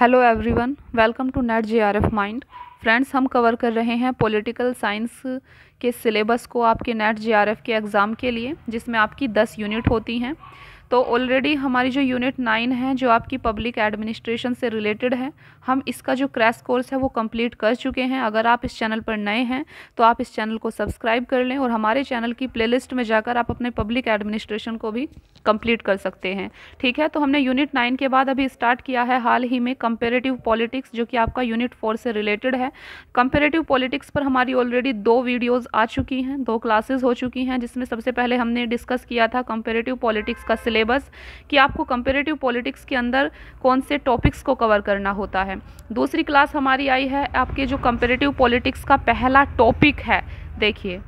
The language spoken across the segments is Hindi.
hello everyone welcome to NET J R F mind friends हम कवर कर रहे हैं पॉलिटिकल साइंस के सिलेबस को आपके नेट जे आर एफ के एग्ज़ाम के लिए जिसमें आपकी दस यूनिट होती हैं तो ऑलरेडी हमारी जो यूनिट नाइन है जो आपकी पब्लिक एडमिनिस्ट्रेशन से रिलेटेड है हम इसका जो क्रैश कोर्स है वो कंप्लीट कर चुके हैं अगर आप इस चैनल पर नए हैं तो आप इस चैनल को सब्सक्राइब कर लें और हमारे चैनल की प्लेलिस्ट में जाकर आप अपने पब्लिक एडमिनिस्ट्रेशन को भी कंप्लीट कर सकते हैं ठीक है तो हमने यूनिट नाइन के बाद अभी स्टार्ट किया है हाल ही में कंपेरेटिव पॉलिटिक्स जो कि आपका यूनिट फोर से रिलेटेड है कंपेरेटिव पॉलिटिक्स पर हमारी ऑलरेडी दो वीडियोज़ आ चुकी हैं दो क्लासेज हो चुकी हैं जिसमें सबसे पहले हमने डिस्कस किया था कंपेरेटिव पॉलिटिक्स का सिलेबस सिलेबस कि आपको कंपेरेटिव पॉलिटिक्स के अंदर कौन से टॉपिक्स को कवर करना होता है दूसरी क्लास हमारी आई है आपके जो कंपेरेटिव पॉलिटिक्स का पहला टॉपिक है देखिए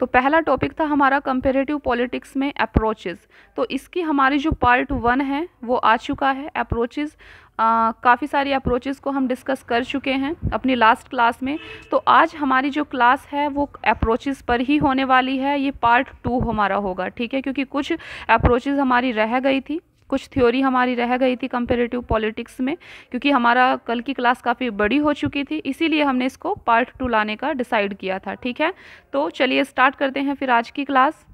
तो पहला टॉपिक था हमारा कंपेरेटिव पॉलिटिक्स में अप्रोचेस तो इसकी हमारी जो पार्ट वन है वो आ चुका है अप्रोचेस काफ़ी सारी अप्रोचेस को हम डिस्कस कर चुके हैं अपनी लास्ट क्लास में तो आज हमारी जो क्लास है वो अप्रोचेस पर ही होने वाली है ये पार्ट टू हमारा होगा ठीक है क्योंकि कुछ अप्रोचेस हमारी रह गई थी कुछ थ्योरी हमारी रह गई थी कंपेरेटिव पॉलिटिक्स में क्योंकि हमारा कल की क्लास काफ़ी बड़ी हो चुकी थी इसीलिए हमने इसको पार्ट टू लाने का डिसाइड किया था ठीक है तो चलिए स्टार्ट करते हैं फिर आज की क्लास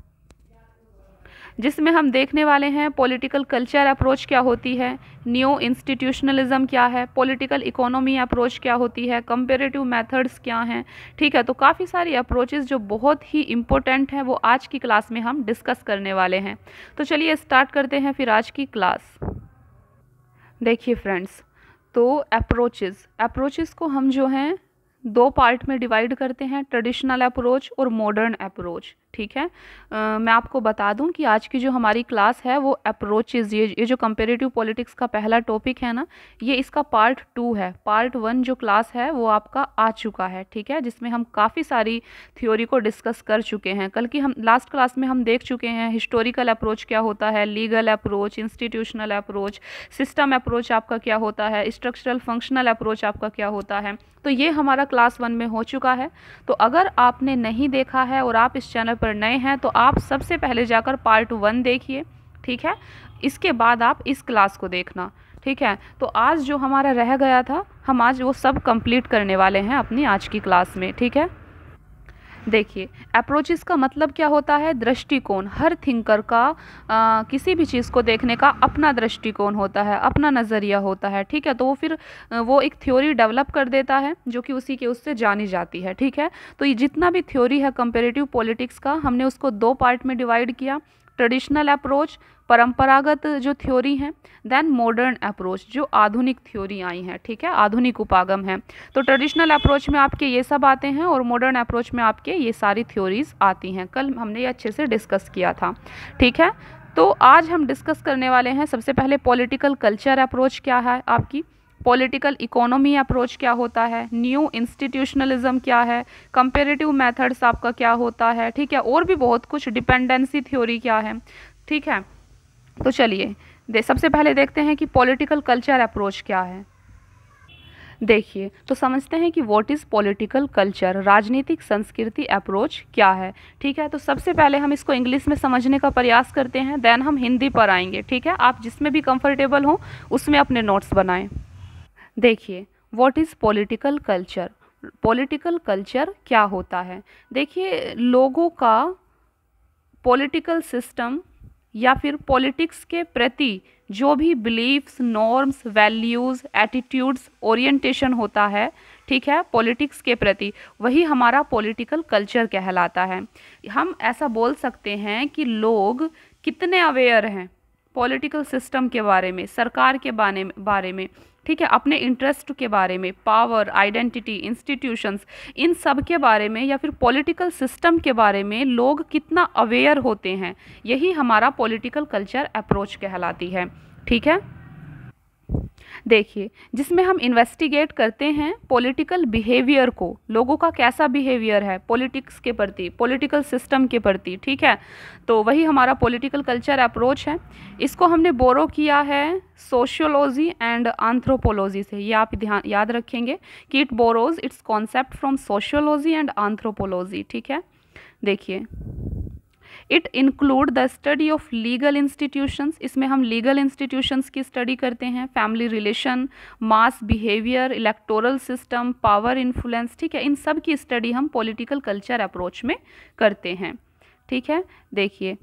जिसमें हम देखने वाले हैं पॉलिटिकल कल्चर अप्रोच क्या होती है न्यू इंस्टीट्यूशनलिज्म क्या है पॉलिटिकल इकोनॉमी अप्रोच क्या होती है कंपेरेटिव मेथड्स क्या हैं ठीक है तो काफ़ी सारी अप्रोचेज़ जो बहुत ही इम्पोर्टेंट हैं वो आज की क्लास में हम डिस्कस करने वाले हैं तो चलिए स्टार्ट करते हैं फिर आज की क्लास देखिए फ्रेंड्स तो अप्रोचेज़ अप्रोचेज़ को हम जो हैं दो पार्ट में डिवाइड करते हैं ट्रेडिशनल अप्रोच और मॉडर्न अप्रोच ठीक है आ, मैं आपको बता दूं कि आज की जो हमारी क्लास है वो अप्रोचेज ये ये जो कंपेरेटिव पॉलिटिक्स का पहला टॉपिक है ना ये इसका पार्ट टू है पार्ट वन जो क्लास है वो आपका आ चुका है ठीक है जिसमें हम काफ़ी सारी थ्योरी को डिस्कस कर चुके हैं कल की हम लास्ट क्लास में हम देख चुके हैं हिस्टोरिकल अप्रोच क्या होता है legal approach institutional approach system approach आपका क्या होता है स्ट्रक्चरल फंक्शनल अप्रोच आपका क्या होता है तो ये हमारा क्लास वन में हो चुका है तो अगर आपने नहीं देखा है और आप इस चैनल पर नए हैं तो आप सबसे पहले जाकर पार्ट वन देखिए ठीक है इसके बाद आप इस क्लास को देखना ठीक है तो आज जो हमारा रह गया था हम आज वो सब कंप्लीट करने वाले हैं अपनी आज की क्लास में ठीक है देखिए अप्रोचेस का मतलब क्या होता है दृष्टिकोण हर थिंकर का आ, किसी भी चीज़ को देखने का अपना दृष्टिकोण होता है अपना नज़रिया होता है ठीक है तो वो फिर वो एक थ्योरी डेवलप कर देता है जो कि उसी के उससे जानी जाती है ठीक है तो ये जितना भी थ्योरी है कंपेरेटिव पॉलिटिक्स का हमने उसको दो पार्ट में डिवाइड किया ट्रेडिशनल अप्रोच परंपरागत जो थ्योरी हैं देन मॉडर्न अप्रोच जो आधुनिक थ्योरी आई हैं ठीक है आधुनिक उपागम है तो ट्रेडिशनल अप्रोच में आपके ये सब आते हैं और मॉडर्न अप्रोच में आपके ये सारी थ्योरीज आती हैं कल हमने ये अच्छे से डिस्कस किया था ठीक है तो आज हम डिस्कस करने वाले हैं सबसे पहले पॉलिटिकल कल्चर अप्रोच क्या है आपकी पॉलिटिकल इकोनॉमी अप्रोच क्या होता है न्यू इंस्टीट्यूशनलिज्म क्या है कंपेरेटिव मेथड्स आपका क्या होता है ठीक है और भी बहुत कुछ डिपेंडेंसी थ्योरी क्या है ठीक है तो चलिए दे सबसे पहले देखते हैं कि पॉलिटिकल कल्चर अप्रोच क्या है देखिए तो समझते हैं कि व्हाट इज़ पॉलिटिकल कल्चर राजनीतिक संस्कृति अप्रोच क्या है ठीक है तो सबसे पहले हम इसको इंग्लिश में समझने का प्रयास करते हैं देन हम हिंदी पर आएंगे ठीक है आप जिसमें भी कंफर्टेबल हों उसमें अपने नोट्स बनाएं देखिए what is political culture political culture क्या होता है देखिए लोगों का पॉलिटिकल सिस्टम या फिर पॉलिटिक्स के प्रति जो भी beliefs norms values attitudes orientation होता है ठीक है पॉलिटिक्स के प्रति वही हमारा पॉलिटिकल कल्चर कहलाता है हम ऐसा बोल सकते हैं कि लोग कितने अवेयर हैं पॉलिटिकल सिस्टम के बारे में सरकार के बारे में बारे में ठीक है अपने इंटरेस्ट के बारे में पावर आइडेंटिटी इंस्टीट्यूशंस इन सब के बारे में या फिर पॉलिटिकल सिस्टम के बारे में लोग कितना अवेयर होते हैं यही हमारा पॉलिटिकल कल्चर अप्रोच कहलाती है ठीक है देखिए जिसमें हम इन्वेस्टिगेट करते हैं पॉलिटिकल बिहेवियर को लोगों का कैसा बिहेवियर है पॉलिटिक्स के प्रति पॉलिटिकल सिस्टम के प्रति ठीक है तो वही हमारा पॉलिटिकल कल्चर अप्रोच है इसको हमने बोरो किया है सोशियोलॉजी एंड आंथ्रोपोलॉजी से ये आप ध्यान याद रखेंगे कि it borrows its concept from sociology and anthropology ठीक है देखिए it include the study of legal institutions इसमें हम लीगल इंस्टीट्यूशंस की स्टडी करते हैं family relation mass behaviour electoral system power influence ठीक है इन सब की स्टडी हम पॉलिटिकल कल्चर अप्रोच में करते हैं ठीक है देखिए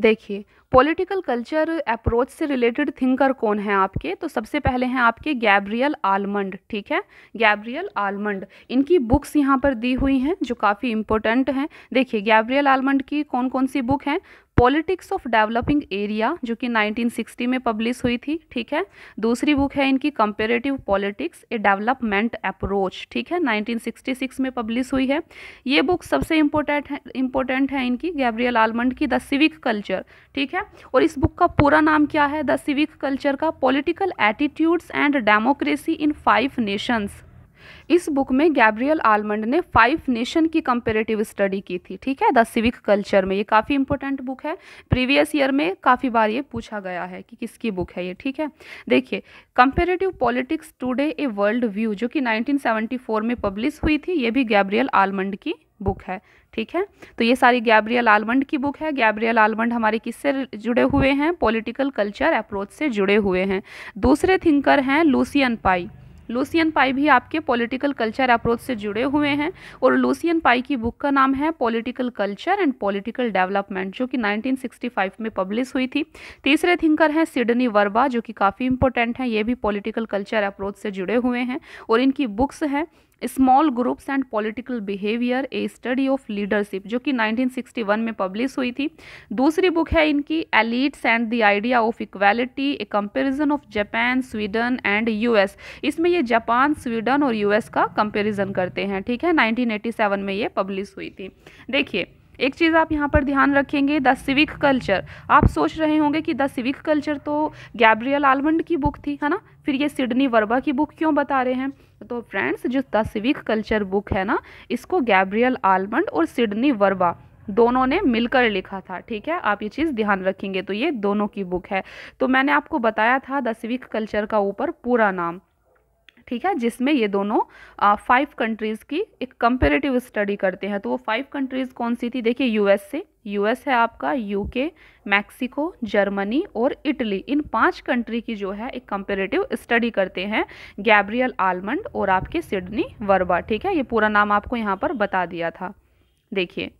देखिए पॉलिटिकल कल्चर अप्रोच से रिलेटेड थिंकर कौन है आपके तो सबसे पहले हैं आपके गैब्रियल आलमंड ठीक है गैब्रियल आलमंड इनकी बुक्स यहाँ पर दी हुई हैं जो काफ़ी इंपॉर्टेंट हैं देखिए गैब्रियल आलमंड की कौन कौन सी बुक हैं पॉलिटिक्स ऑफ डेवलपिंग एरिया जो कि 1960 में पब्लिश हुई थी ठीक है दूसरी बुक है इनकी comparative politics a development approach ठीक है 1966 में पब्लिश हुई है ये बुक सबसे इम्पोर्टेंट है इम्पोर्टेंट है इनकी गैब्रियल आलमंड की द सिविक कल्चर ठीक है और इस बुक का पूरा नाम क्या है द सिविक कल्चर का political attitudes and democracy in five nations इस बुक में गैब्रियल आलमंड ने फाइव नेशन की कंपेरेटिव स्टडी की थी ठीक है द सिविक कल्चर में ये काफ़ी इंपॉर्टेंट बुक है प्रीवियस ईयर में काफ़ी बार ये पूछा गया है कि किसकी बुक है ये ठीक है देखिए comparative politics today a world view जो कि नाइनटीन में पब्लिश हुई थी ये भी गैब्रियल आलमंड की बुक है ठीक है तो ये सारी गैब्रियल आलमंड की बुक है गैब्रियल आलमंड हमारे किससे जुड़े हुए हैं पॉलिटिकल कल्चर अप्रोच से जुड़े हुए हैं दूसरे थिंकर हैं लूसियन पाई लूसियन पाई भी आपके पॉलिटिकल कल्चर अप्रोच से जुड़े हुए हैं और लूसियन पाई की बुक का नाम है political culture and political development जो कि 1965 में पब्लिश हुई थी तीसरे थिंकर हैं सिडनी वर्बा जो कि काफ़ी इंपॉर्टेंट हैं ये भी पॉलिटिकल कल्चर अप्रोच से जुड़े हुए हैं और इनकी बुक्स हैं small groups and political behaviour a study of leadership जो कि 1961 में पब्लिश हुई थी दूसरी बुक है इनकी elites and the idea of equality a comparison of Japan Sweden and US इसमें ये जापान स्वीडन और यूएस का कंपेरिजन करते हैं ठीक है 1987 में ये पब्लिश हुई थी देखिए एक चीज़ आप यहाँ पर ध्यान रखेंगे द सिविक कल्चर आप सोच रहे होंगे कि द सिविक कल्चर तो गैब्रियल आलमंड की बुक थी है ना फिर ये सिडनी वर्बा की बुक क्यों बता रहे हैं तो फ्रेंड्स जो द सिविक कल्चर बुक है ना इसको गैब्रियल आलमंड और सिडनी वर्बा दोनों ने मिलकर लिखा था ठीक है आप ये चीज़ ध्यान रखेंगे तो ये दोनों की बुक है तो मैंने आपको बताया था द सिविक कल्चर का ऊपर पूरा नाम ठीक है जिसमें ये दोनों फाइव कंट्रीज़ की एक कंपेरेटिव स्टडी करते हैं तो वो फाइव कंट्रीज़ कौन सी थी देखिए यूएसए यूएस है आपका यूके मैक्सिको जर्मनी और इटली इन पांच कंट्री की जो है एक कंपेरेटिव स्टडी करते हैं गैब्रियल आलमंड और आपके सिडनी वर्बा ठीक है ये पूरा नाम आपको यहाँ पर बता दिया था देखिए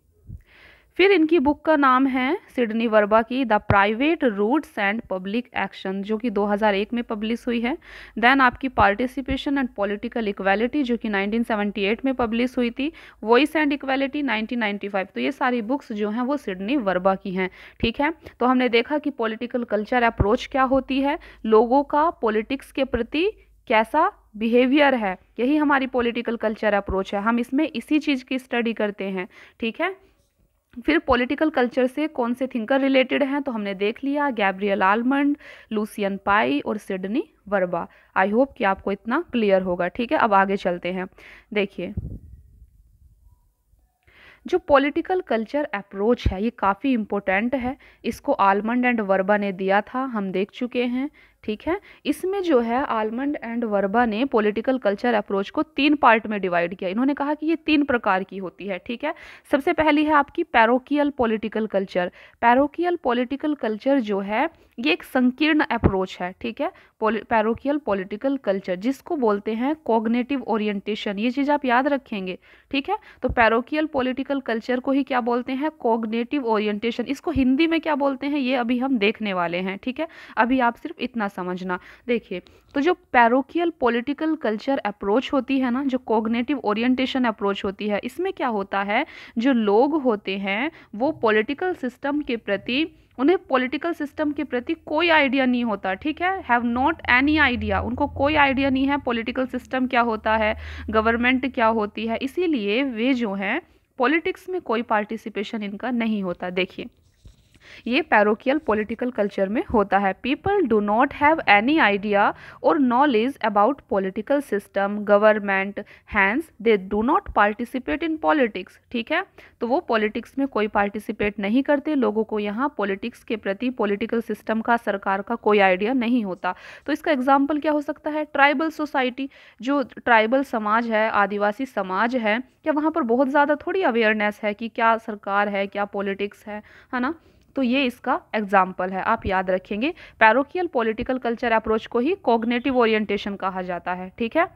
फिर इनकी बुक का नाम है सिडनी वर्बा की the private roots and public action जो कि 2001 में पब्लिश हुई है देन आपकी पार्टिसिपेशन एंड पॉलिटिकल इक्वालिटी जो कि 1978 में पब्लिश हुई थी वॉइस एंड इक्वालिटी 1995 तो ये सारी बुक्स जो हैं वो सिडनी वर्बा की हैं ठीक है तो हमने देखा कि पॉलिटिकल कल्चर अप्रोच क्या होती है लोगों का पॉलिटिक्स के प्रति कैसा बिहेवियर है यही हमारी पॉलिटिकल कल्चर अप्रोच है हम इसमें इसी चीज़ की स्टडी करते हैं ठीक है फिर पॉलिटिकल कल्चर से कौन से थिंकर रिलेटेड हैं तो हमने देख लिया गैब्रियल आलमंड लूसियन पाई और सिडनी वर्बा आई होप कि आपको इतना क्लियर होगा ठीक है अब आगे चलते हैं देखिए जो पॉलिटिकल कल्चर अप्रोच है ये काफ़ी इम्पोर्टेंट है इसको आलमंड एंड वर्बा ने दिया था हम देख चुके हैं ठीक है इसमें जो है आलमंड एंड वर्बा ने पॉलिटिकल कल्चर अप्रोच को तीन पार्ट में डिवाइड किया इन्होंने कहा कि ये तीन प्रकार की होती है ठीक है सबसे पहली है आपकी parochial political culture parochial political culture जो है ये एक संकीर्ण अप्रोच है ठीक है पैरोकियल पॉलिटिकल कल्चर जिसको बोलते हैं कॉग्नेटिव ओरिएंटेशन ये चीज़ आप याद रखेंगे ठीक है तो पैरोकियल पॉलिटिकल कल्चर को ही क्या बोलते हैं कॉग्नेटिव ओरिएंटेशन इसको हिंदी में क्या बोलते हैं ये अभी हम देखने वाले हैं ठीक है अभी आप सिर्फ इतना समझना देखिए तो जो पैरोकियल पॉलिटिकल कल्चर अप्रोच होती है ना जो कोग्नेटिव ओरिएंटेशन अप्रोच होती है इसमें क्या होता है जो लोग होते हैं वो पॉलिटिकल सिस्टम के प्रति उन्हें पॉलिटिकल सिस्टम के प्रति कोई आइडिया नहीं होता ठीक है हैव नॉट एनी आइडिया उनको कोई आइडिया नहीं है पॉलिटिकल सिस्टम क्या होता है गवर्नमेंट क्या होती है इसीलिए वे जो हैं पॉलिटिक्स में कोई पार्टिसिपेशन इनका नहीं होता देखिए ये पैरोकियल पॉलिटिकल कल्चर में होता है people do not have any idea और knowledge about political system government hence they do not participate in politics ठीक है तो वो पॉलिटिक्स में कोई पार्टिसिपेट नहीं करते लोगों को यहाँ पॉलिटिक्स के प्रति पॉलिटिकल सिस्टम का सरकार का कोई आइडिया नहीं होता तो इसका एग्जाम्पल क्या हो सकता है ट्राइबल सोसाइटी जो ट्राइबल समाज है आदिवासी समाज है क्या वहाँ पर बहुत ज़्यादा थोड़ी अवेयरनेस है कि क्या सरकार है क्या पॉलिटिक्स है है ना तो ये इसका एग्जाम्पल है आप याद रखेंगे पैरोकियल पॉलिटिकल कल्चर अप्रोच को ही कॉग्नेटिव ओरिएंटेशन कहा जाता है ठीक है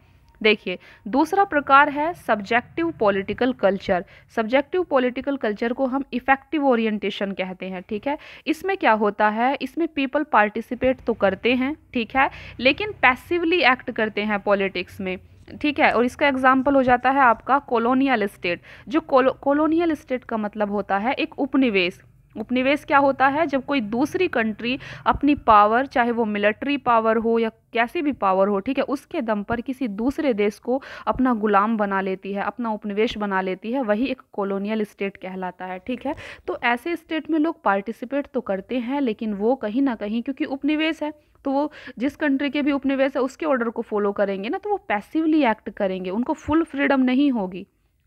देखिए दूसरा प्रकार है subjective political culture subjective political culture को हम इफेक्टिव ओरिएंटेशन कहते हैं ठीक है इसमें क्या होता है इसमें पीपल पार्टिसिपेट तो करते हैं ठीक है लेकिन पैसिवली एक्ट करते हैं पॉलिटिक्स में ठीक है और इसका एग्जाम्पल हो जाता है आपका कॉलोनियल स्टेट जो कॉलोनियल स्टेट का मतलब होता है एक उपनिवेश उपनिवेश क्या होता है जब कोई दूसरी कंट्री अपनी पावर चाहे वो मिलिट्री पावर हो या कैसी भी पावर हो ठीक है उसके दम पर किसी दूसरे देश को अपना गुलाम बना लेती है अपना उपनिवेश बना लेती है वही एक कॉलोनियल स्टेट कहलाता है ठीक है तो ऐसे स्टेट में लोग पार्टिसिपेट तो करते हैं लेकिन वो कहीं ना कहीं क्योंकि उपनिवेश है तो वो जिस कंट्री के भी उपनिवेश है उसके ऑर्डर को फॉलो करेंगे ना तो वो पैसिवली एक्ट करेंगे उनको फुल फ्रीडम नहीं होगी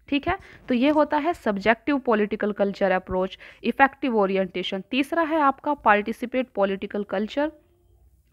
ठीक है तो ये होता है subjective political culture approach effective orientation तीसरा है आपका पार्टिसिपेट पॉलिटिकल कल्चर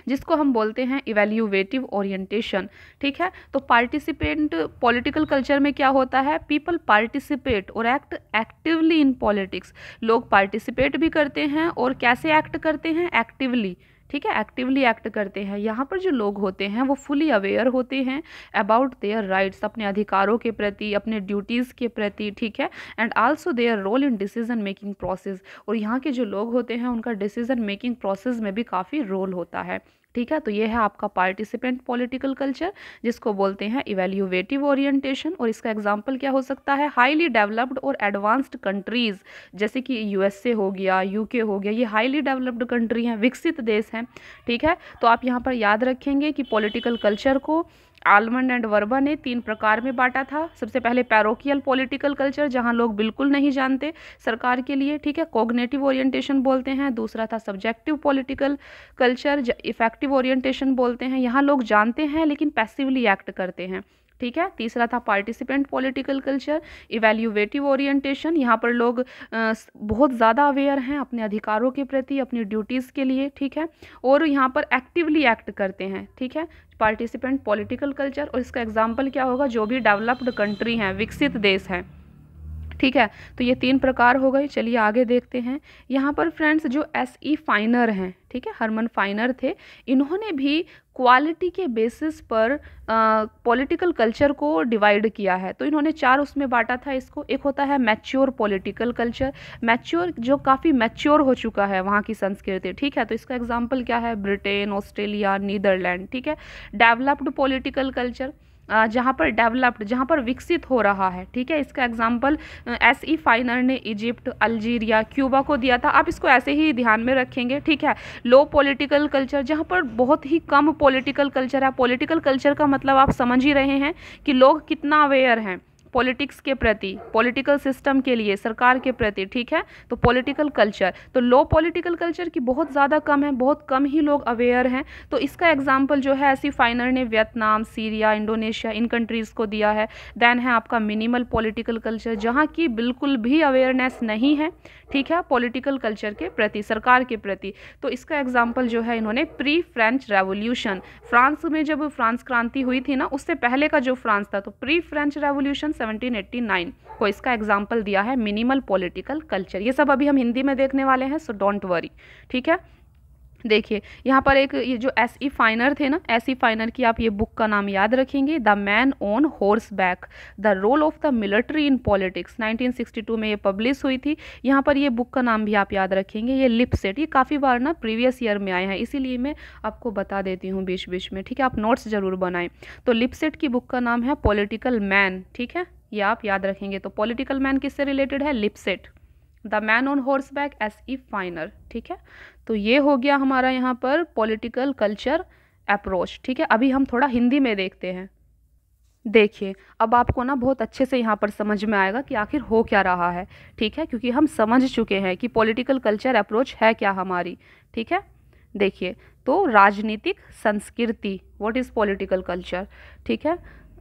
जिसको हम बोलते हैं इवेल्यूवेटिव ओरिएंटेशन ठीक है तो पार्टिसिपेंट पॉलिटिकल कल्चर में क्या होता है पीपल पार्टिसिपेट और एक्ट एक्टिवली इन पॉलिटिक्स लोग पार्टिसिपेट भी करते हैं और कैसे एक्ट करते हैं एक्टिवली ठीक है एक्टिवली एक्ट करते हैं यहाँ पर जो लोग होते हैं वो फुली अवेयर होते हैं अबाउट देयर राइट्स अपने अधिकारों के प्रति अपने ड्यूटीज़ के प्रति ठीक है and also their role in decision making process और यहाँ के जो लोग होते हैं उनका डिसीजन मेकिंग प्रोसेस में भी काफ़ी रोल होता है ठीक है तो ये है आपका पार्टिसिपेंट पॉलिटिकल कल्चर जिसको बोलते हैं इवेल्यूवेटिव ओरिएंटेशन और इसका एग्जाम्पल क्या हो सकता है हाईली डेवलप्ड और एडवांस्ड कंट्रीज़ जैसे कि यूएसए हो गया यूके हो गया ये हाईली डेवलप्ड कंट्री हैं विकसित देश हैं ठीक है तो आप यहाँ पर याद रखेंगे कि पॉलिटिकल कल्चर को आलमंड एंड वर्बा ने तीन प्रकार में बांटा था सबसे पहले पैरोकियल पॉलिटिकल कल्चर जहां लोग बिल्कुल नहीं जानते सरकार के लिए ठीक है कोग्नेटिव ओरिएंटेशन बोलते हैं दूसरा था subjective political culture effective orientation बोलते हैं यहाँ लोग जानते हैं लेकिन पैसिवली एक्ट करते हैं ठीक है तीसरा था participant political culture evaluative orientation यहाँ पर लोग बहुत ज़्यादा अवेयर हैं अपने अधिकारों के प्रति अपनी ड्यूटीज़ के लिए ठीक है और यहाँ पर एक्टिवली एक्ट करते हैं ठीक है पार्टिसिपेंट पॉलिटिकल कल्चर और इसका एग्जाम्पल क्या होगा जो भी डेवलप्ड कंट्री हैं विकसित देश हैं ठीक है तो ये तीन प्रकार हो गए चलिए आगे देखते हैं यहाँ पर फ्रेंड्स जो एस ई फाइनर हैं ठीक है हरमन फाइनर थे इन्होंने भी क्वालिटी के बेसिस पर पॉलिटिकल कल्चर को डिवाइड किया है तो इन्होंने चार उसमें बांटा था इसको एक होता है मैच्योर पॉलिटिकल कल्चर मैच्योर जो काफ़ी मैच्योर हो चुका है वहाँ की संस्कृति ठीक है तो इसका एग्जाम्पल क्या है ब्रिटेन ऑस्ट्रेलिया नीदरलैंड ठीक है डेवलप्ड पॉलिटिकल कल्चर जहाँ पर डेवलप्ड जहाँ पर विकसित हो रहा है ठीक है इसका एग्जाम्पल एस ई फाइनर ने इजिप्ट अल्जीरिया क्यूबा को दिया था आप इसको ऐसे ही ध्यान में रखेंगे ठीक है लो पॉलिटिकल कल्चर जहाँ पर बहुत ही कम पॉलिटिकल कल्चर है पॉलिटिकल कल्चर का मतलब आप समझ ही रहे हैं कि लोग कितना अवेयर हैं पॉलिटिक्स के प्रति पॉलिटिकल सिस्टम के लिए सरकार के प्रति ठीक है तो पॉलिटिकल कल्चर तो लो पॉलिटिकल कल्चर की बहुत ज़्यादा कम है बहुत कम ही लोग अवेयर हैं तो इसका एग्जाम्पल जो है ऐसी फाइनर ने वियतनाम सीरिया इंडोनेशिया इन कंट्रीज़ को दिया है देन है आपका मिनिमल पॉलिटिकल कल्चर जहाँ की बिल्कुल भी अवेयरनेस नहीं है ठीक है पॉलिटिकल कल्चर के प्रति सरकार के प्रति तो इसका एग्जाम्पल जो है इन्होंने प्री फ्रेंच रेवोल्यूशन फ्रांस में जब फ्रांस क्रांति हुई थी ना उससे पहले का जो फ्रांस था तो प्री फ्रेंच रेवोल्यूशन 1789 को इसका एग्जाम्पल दिया है मिनिमल पॉलिटिकल कल्चर ये सब अभी हम हिंदी में देखने वाले हैं सो डोंट वरी ठीक है देखिए यहाँ पर एक ये जो एस ई फाइनर थे ना एस ई फाइनर की आप ये बुक का नाम याद रखेंगे the man on horseback the role of the military in politics 1962 में ये पब्लिश हुई थी यहाँ पर ये बुक का नाम भी आप याद रखेंगे ये लिपसेट ये काफ़ी बार ना प्रीवियस ईयर में आए हैं इसीलिए मैं आपको बता देती हूँ बीच बीच में ठीक है आप नोट्स ज़रूर बनाएं तो लिपसेट की बुक का नाम है पॉलिटिकल मैन ठीक है ये आप याद रखेंगे तो पॉलिटिकल मैन किससे रिलेटेड है Lipset the man on horseback S E Finer ठीक है तो ये हो गया हमारा यहाँ पर पॉलिटिकल कल्चर अप्रोच ठीक है अभी हम थोड़ा हिंदी में देखते हैं देखिए अब आपको ना बहुत अच्छे से यहाँ पर समझ में आएगा कि आखिर हो क्या रहा है ठीक है क्योंकि हम समझ चुके हैं कि पॉलिटिकल कल्चर अप्रोच है क्या हमारी ठीक है देखिए तो राजनीतिक संस्कृति व्हाट इज़ पॉलिटिकल कल्चर ठीक है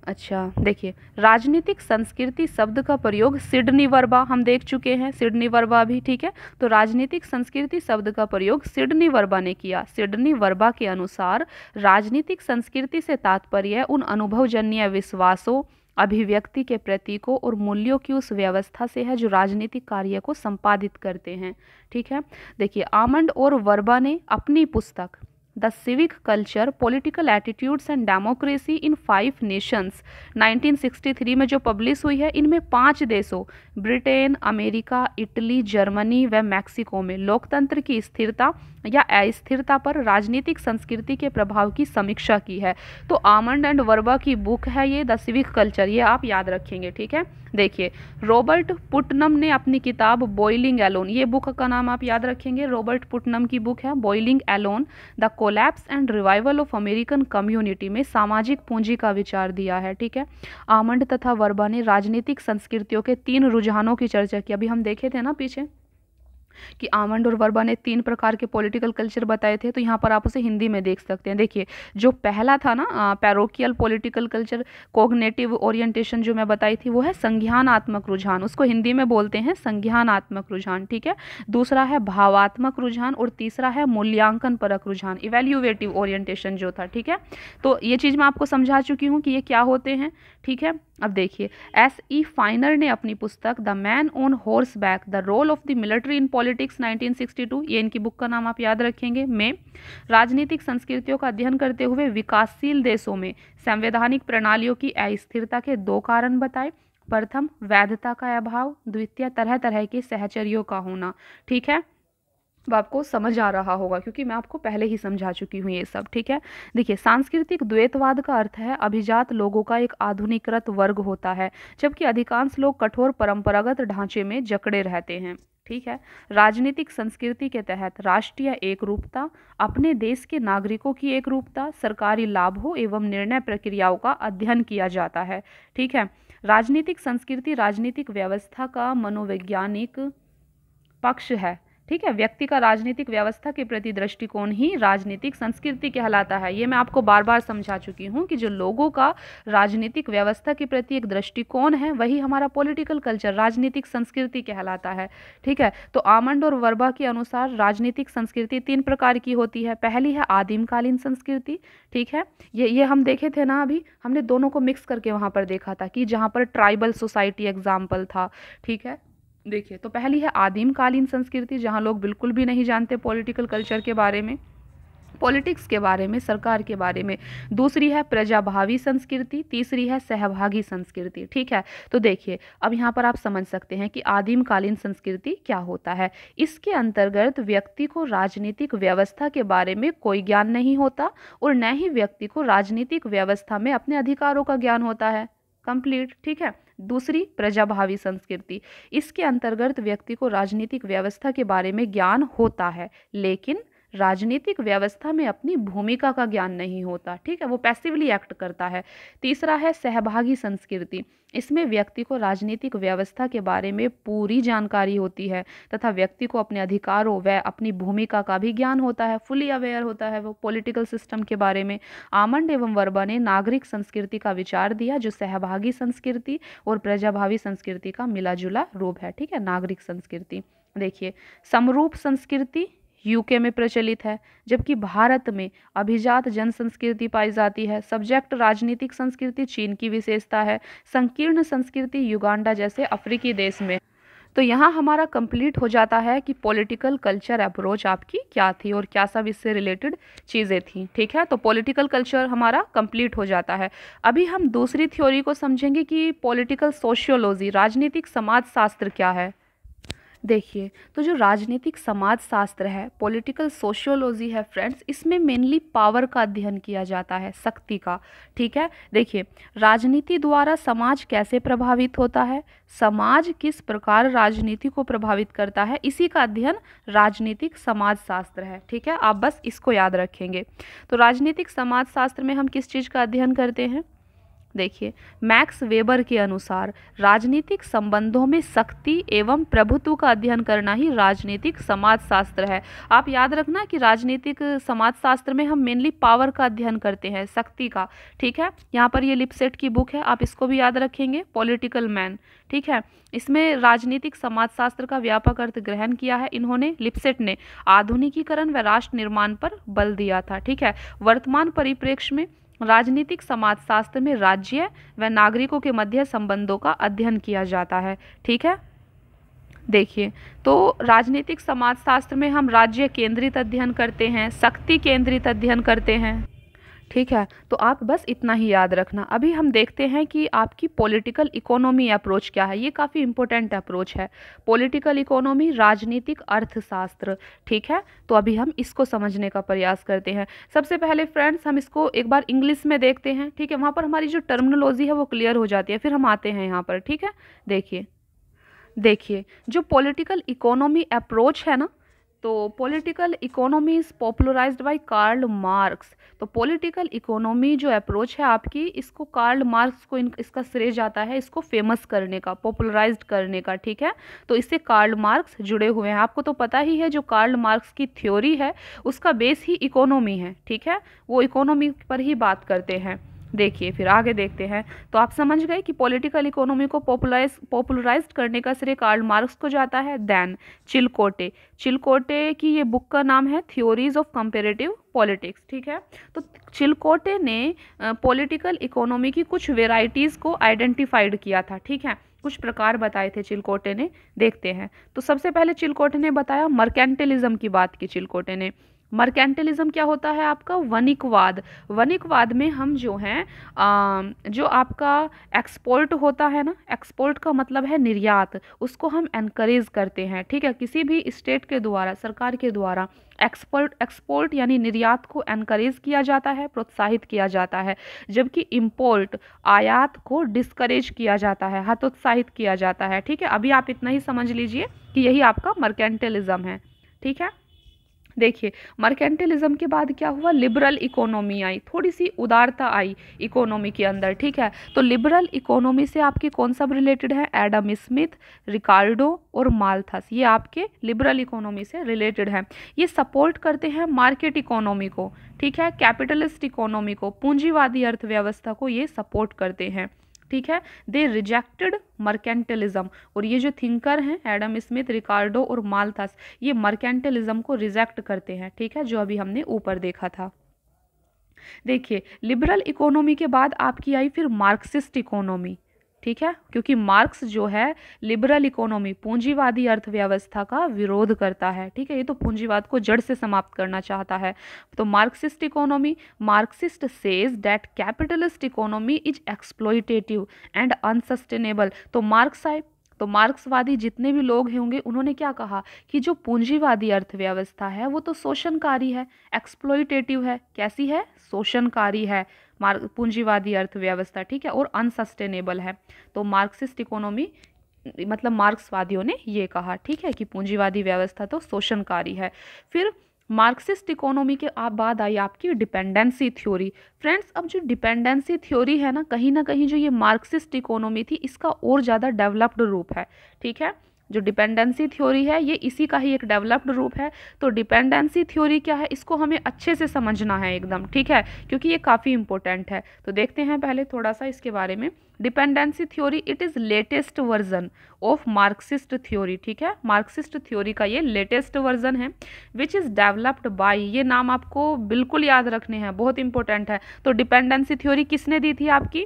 अच्छा देखिए राजनीतिक संस्कृति शब्द का प्रयोग सिडनी वर्बा हम देख चुके हैं सिडनी वर्बा भी ठीक है तो राजनीतिक संस्कृति शब्द का प्रयोग सिडनी वर्बा ने किया सिडनी वर्बा के अनुसार राजनीतिक संस्कृति से तात्पर्य उन अनुभवजन्य विश्वासों अभिव्यक्ति के प्रतीकों और मूल्यों की उस व्यवस्था से है जो राजनीतिक कार्य को संपादित करते हैं ठीक है देखिए आमंड और वर्बा ने अपनी पुस्तक the civic culture political attitudes and democracy in five nations 1963 में जो पब्लिश हुई है इनमें पांच देशों ब्रिटेन अमेरिका इटली जर्मनी व मैक्सिको में लोकतंत्र की स्थिरता या अस्थिरता पर राजनीतिक संस्कृति के प्रभाव की समीक्षा की है तो आमंड एंड वर्बा की बुक है ये द सिविक कल्चर ये आप याद रखेंगे ठीक है देखिए रॉबर्ट पुटनम ने अपनी किताब बॉइलिंग एलोन ये बुक का नाम आप याद रखेंगे रॉबर्ट पुटनम की बुक है bowling alone the collapse and revival of American community में सामाजिक पूंजी का विचार दिया है ठीक है आमंड तथा वर्बा ने राजनीतिक संस्कृतियों के तीन रुझानों की चर्चा की अभी हम देखे थे ना पीछे कि आमंड और वर्बा ने तीन प्रकार के पॉलिटिकल कल्चर बताए थे तो यहाँ पर आप उसे हिंदी में देख सकते हैं देखिए जो पहला था ना parochial political culture cognitive orientation जो मैं बताई थी वो है संज्ञानात्मक रुझान उसको हिंदी में बोलते हैं संज्ञानात्मक रुझान ठीक है दूसरा है भावात्मक रुझान और तीसरा है मूल्यांकन परक रुझान इवेल्यूवेटिव ओरिएंटेशन जो था ठीक है तो ये चीज़ मैं आपको समझा चुकी हूँ कि ये क्या होते हैं ठीक है अब देखिए एस ई फाइनर ने अपनी पुस्तक the man on horseback the role of the military in politics 1962 ये इनकी बुक का नाम आप याद रखेंगे में राजनीतिक संस्कृतियों का अध्ययन करते हुए विकासशील देशों में संवैधानिक प्रणालियों की अस्थिरता के दो कारण बताए प्रथम वैधता का अभाव द्वितीय तरह तरह के सहचर्यों का होना ठीक है आपको समझ आ रहा होगा क्योंकि मैं आपको पहले ही समझा चुकी हूँ ये सब ठीक है देखिए सांस्कृतिक द्वैतवाद का अर्थ है अभिजात लोगों का एक आधुनिकृत वर्ग होता है जबकि अधिकांश लोग कठोर परंपरागत ढांचे में जकड़े रहते हैं ठीक है राजनीतिक संस्कृति के तहत राष्ट्रीय एक रूपता अपने देश के नागरिकों की एक रूपता सरकारी लाभों एवं निर्णय प्रक्रियाओं का अध्ययन किया जाता है ठीक है राजनीतिक संस्कृति राजनीतिक व्यवस्था का मनोवैज्ञानिक पक्ष है ठीक है व्यक्ति का राजनीतिक व्यवस्था के प्रति दृष्टिकोण ही राजनीतिक संस्कृति कहलाता है ये मैं आपको बार बार समझा चुकी हूँ कि जो लोगों का राजनीतिक व्यवस्था के प्रति एक दृष्टिकोण है वही हमारा पॉलिटिकल कल्चर राजनीतिक संस्कृति कहलाता है ठीक है तो आमंड और वर्भा के अनुसार राजनीतिक संस्कृति तीन प्रकार की होती है पहली है आदिमकालीन संस्कृति ठीक है ये ये हम देखे थे ना अभी हमने दोनों को मिक्स करके वहाँ पर देखा था कि जहाँ पर ट्राइबल सोसाइटी एग्जाम्पल था ठीक है देखिए तो पहली है आदिम कालीन संस्कृति जहाँ लोग बिल्कुल भी नहीं जानते पॉलिटिकल कल्चर के बारे में पॉलिटिक्स के बारे में सरकार के बारे में दूसरी है प्रजाभावी संस्कृति तीसरी है सहभागी संस्कृति ठीक है तो देखिए अब यहाँ पर आप समझ सकते हैं कि आदिमकालीन संस्कृति क्या होता है इसके अंतर्गत व्यक्ति को राजनीतिक व्यवस्था के बारे में कोई ज्ञान नहीं होता और न ही व्यक्ति को राजनीतिक व्यवस्था में अपने अधिकारों का ज्ञान होता है कंप्लीट ठीक है दूसरी प्रजाभावी संस्कृति इसके अंतर्गत व्यक्ति को राजनीतिक व्यवस्था के बारे में ज्ञान होता है लेकिन राजनीतिक व्यवस्था में अपनी भूमिका का ज्ञान नहीं होता ठीक है वो पैसिवली एक्ट करता है तीसरा है सहभागी संस्कृति इसमें व्यक्ति को राजनीतिक व्यवस्था के बारे में पूरी जानकारी होती है तथा व्यक्ति को अपने अधिकारों व अपनी भूमिका का भी ज्ञान होता है फुली अवेयर होता है वो पॉलिटिकल सिस्टम के बारे में आमंड एवं वर्मा ने नागरिक संस्कृति का विचार दिया जो सहभागी संस्कृति और प्रजाभावी संस्कृति का मिला जुला रूप है ठीक है नागरिक संस्कृति देखिए समरूप संस्कृति यूके में प्रचलित है जबकि भारत में अभिजात जन संस्कृति पाई जाती है सब्जेक्ट राजनीतिक संस्कृति चीन की विशेषता है संकीर्ण संस्कृति युगांडा जैसे अफ्रीकी देश में तो यहाँ हमारा कंप्लीट हो जाता है कि पॉलिटिकल कल्चर अप्रोच आपकी क्या थी और क्या सब इससे रिलेटेड चीज़ें थी ठीक है तो पॉलिटिकल कल्चर हमारा कंप्लीट हो जाता है अभी हम दूसरी थ्योरी को समझेंगे कि पॉलिटिकल सोशियोलॉजी राजनीतिक समाजशास्त्र क्या है देखिए तो जो राजनीतिक समाज शास्त्र है पॉलिटिकल सोशियोलॉजी है फ्रेंड्स इसमें मेनली पावर का अध्ययन किया जाता है शक्ति का ठीक है देखिए राजनीति द्वारा समाज कैसे प्रभावित होता है समाज किस प्रकार राजनीति को प्रभावित करता है इसी का अध्ययन राजनीतिक समाज शास्त्र है ठीक है आप बस इसको याद रखेंगे तो राजनीतिक समाज शास्त्र में हम किस चीज़ का अध्ययन करते हैं देखिए मैक्स वेबर के अनुसार राजनीतिक संबंधों में शक्ति एवं प्रभुत्व का अध्ययन करना ही राजनीतिक समाजशास्त्र है आप याद रखना कि राजनीतिक समाजशास्त्र में हम मेनली पावर का अध्ययन करते हैं शक्ति का ठीक है यहाँ पर ये लिपसेट की बुक है आप इसको भी याद रखेंगे पॉलिटिकल मैन ठीक है इसमें राजनीतिक समाजशास्त्र का व्यापक अर्थ ग्रहण किया है इन्होंने लिपसेट ने आधुनिकीकरण व राष्ट्र निर्माण पर बल दिया था ठीक है वर्तमान परिप्रेक्ष्य में राजनीतिक समाजशास्त्र में राज्य व नागरिकों के मध्य संबंधों का अध्ययन किया जाता है ठीक है देखिए तो राजनीतिक समाजशास्त्र में हम राज्य केंद्रित अध्ययन करते हैं शक्ति केंद्रित अध्ययन करते हैं ठीक है तो आप बस इतना ही याद रखना अभी हम देखते हैं कि आपकी पॉलिटिकल इकोनॉमी अप्रोच क्या है ये काफ़ी इंपॉर्टेंट अप्रोच है पॉलिटिकल इकोनॉमी राजनीतिक अर्थशास्त्र ठीक है तो अभी हम इसको समझने का प्रयास करते हैं सबसे पहले फ्रेंड्स हम इसको एक बार इंग्लिश में देखते हैं ठीक है वहाँ पर हमारी जो टर्मिनोलॉजी है वो क्लियर हो जाती है फिर हम आते हैं यहाँ पर ठीक है देखिए देखिए जो पॉलिटिकल इकोनॉमी अप्रोच है ना तो political economy is popularized by Karl Marx तो पॉलिटिकल इकोनॉमी जो अप्रोच है आपकी इसको कार्ल मार्क्स को इन, इसका श्रेय जाता है इसको फेमस करने का पॉपुलराइज्ड करने का ठीक है तो इससे कार्ल मार्क्स जुड़े हुए हैं आपको तो पता ही है जो कार्ल मार्क्स की थ्योरी है उसका बेस ही इकोनॉमी है ठीक है वो इकोनॉमी पर ही बात करते हैं देखिए फिर आगे देखते हैं तो आप समझ गए कि पॉलिटिकल इकोनॉमी को पॉपुलराइज पॉपुलराइज करने का श्रेय कार्ल मार्क्स को जाता है देन चिलकोटे चिलकोटे की ये बुक का नाम है थियोरीज ऑफ कंपेरेटिव पॉलिटिक्स ठीक है तो चिलकोटे ने पॉलिटिकल इकोनॉमी की कुछ वेराइटीज़ को आइडेंटिफाइड किया था ठीक है कुछ प्रकार बताए थे चिलकोटे ने देखते हैं तो सबसे पहले चिलकोटे ने बताया मर्केंटलिज्म की बात की चिलकोटे ने मर्केंटलिज्म क्या होता है आपका वनिकवाद वनिकवाद में हम जो हैं जो आपका एक्सपोर्ट होता है ना एक्सपोर्ट का मतलब है निर्यात उसको हम एनकरेज करते हैं ठीक है किसी भी स्टेट के द्वारा सरकार के द्वारा एक्सपोर्ट एक्सपोर्ट यानी निर्यात को एनकरेज किया जाता है प्रोत्साहित किया जाता है जबकि इम्पोर्ट आयात को डिस्करेज किया जाता है हतोत्साहित किया जाता है ठीक है अभी आप इतना ही समझ लीजिए कि यही आपका मर्केंटलिज्म है ठीक है देखिए मर्केंटलिज्म के बाद क्या हुआ लिबरल इकोनॉमी आई थोड़ी सी उदारता आई इकोनॉमी के अंदर ठीक है तो लिबरल इकोनॉमी से आपके कौन सब रिलेटेड है एडम स्मिथ रिकार्डो और मालथस ये आपके लिबरल इकोनॉमी से रिलेटेड हैं ये सपोर्ट करते हैं मार्केट इकोनॉमी को ठीक है कैपिटलिस्ट इकोनॉमी को पूंजीवादी अर्थव्यवस्था को ये सपोर्ट करते हैं ठीक है दे रिजेक्टेड मर्केंटलिज्म और ये जो थिंकर हैं एडम स्मिथ रिकार्डो और मालथस ये मर्केंटलिज्म को रिजेक्ट करते हैं ठीक है जो अभी हमने ऊपर देखा था देखिए लिबरल इकोनॉमी के बाद आपकी आई फिर मार्क्सिस्ट इकोनॉमी ठीक है क्योंकि मार्क्स जो है लिबरल इकोनॉमी पूंजीवादी अर्थव्यवस्था का विरोध करता है ठीक है ये तो पूंजीवाद को जड़ से समाप्त करना चाहता है तो Marxist economy Marxist says that capitalist economy is exploitative and unsustainable तो मार्क्स आए तो मार्क्सवादी जितने भी लोग होंगे उन्होंने क्या कहा कि जो पूंजीवादी अर्थव्यवस्था है वो तो शोषणकारी है एक्सप्लोइटेटिव है कैसी है शोषणकारी है मार्क पूंजीवादी अर्थव्यवस्था ठीक है और अनसस्टेनेबल है तो मार्क्सिस्ट इकोनॉमी मतलब मार्क्सवादियों ने ये कहा ठीक है कि पूंजीवादी व्यवस्था तो शोषणकारी है फिर मार्क्सिस्ट इकोनॉमी के आप बाद आई आपकी डिपेंडेंसी थ्योरी फ्रेंड्स अब जो डिपेंडेंसी थ्योरी है ना कहीं ना कहीं जो ये मार्क्सिस्ट इकोनॉमी थी इसका और ज़्यादा डेवलप्ड रूप है ठीक है जो डिपेंडेंसी थ्योरी है ये इसी का ही एक डेवलप्ड रूप है तो डिपेंडेंसी थ्योरी क्या है इसको हमें अच्छे से समझना है एकदम ठीक है क्योंकि ये काफ़ी इंपॉर्टेंट है तो देखते हैं पहले थोड़ा सा इसके बारे में dependency theory it is latest version of Marxist theory ठीक है मार्क्सिस्ट थ्योरी का ये लेटेस्ट वर्जन है विच इज़ डेवलप्ड बाई ये नाम आपको बिल्कुल याद रखने हैं बहुत इंपॉर्टेंट है तो डिपेंडेंसी थ्योरी किसने दी थी आपकी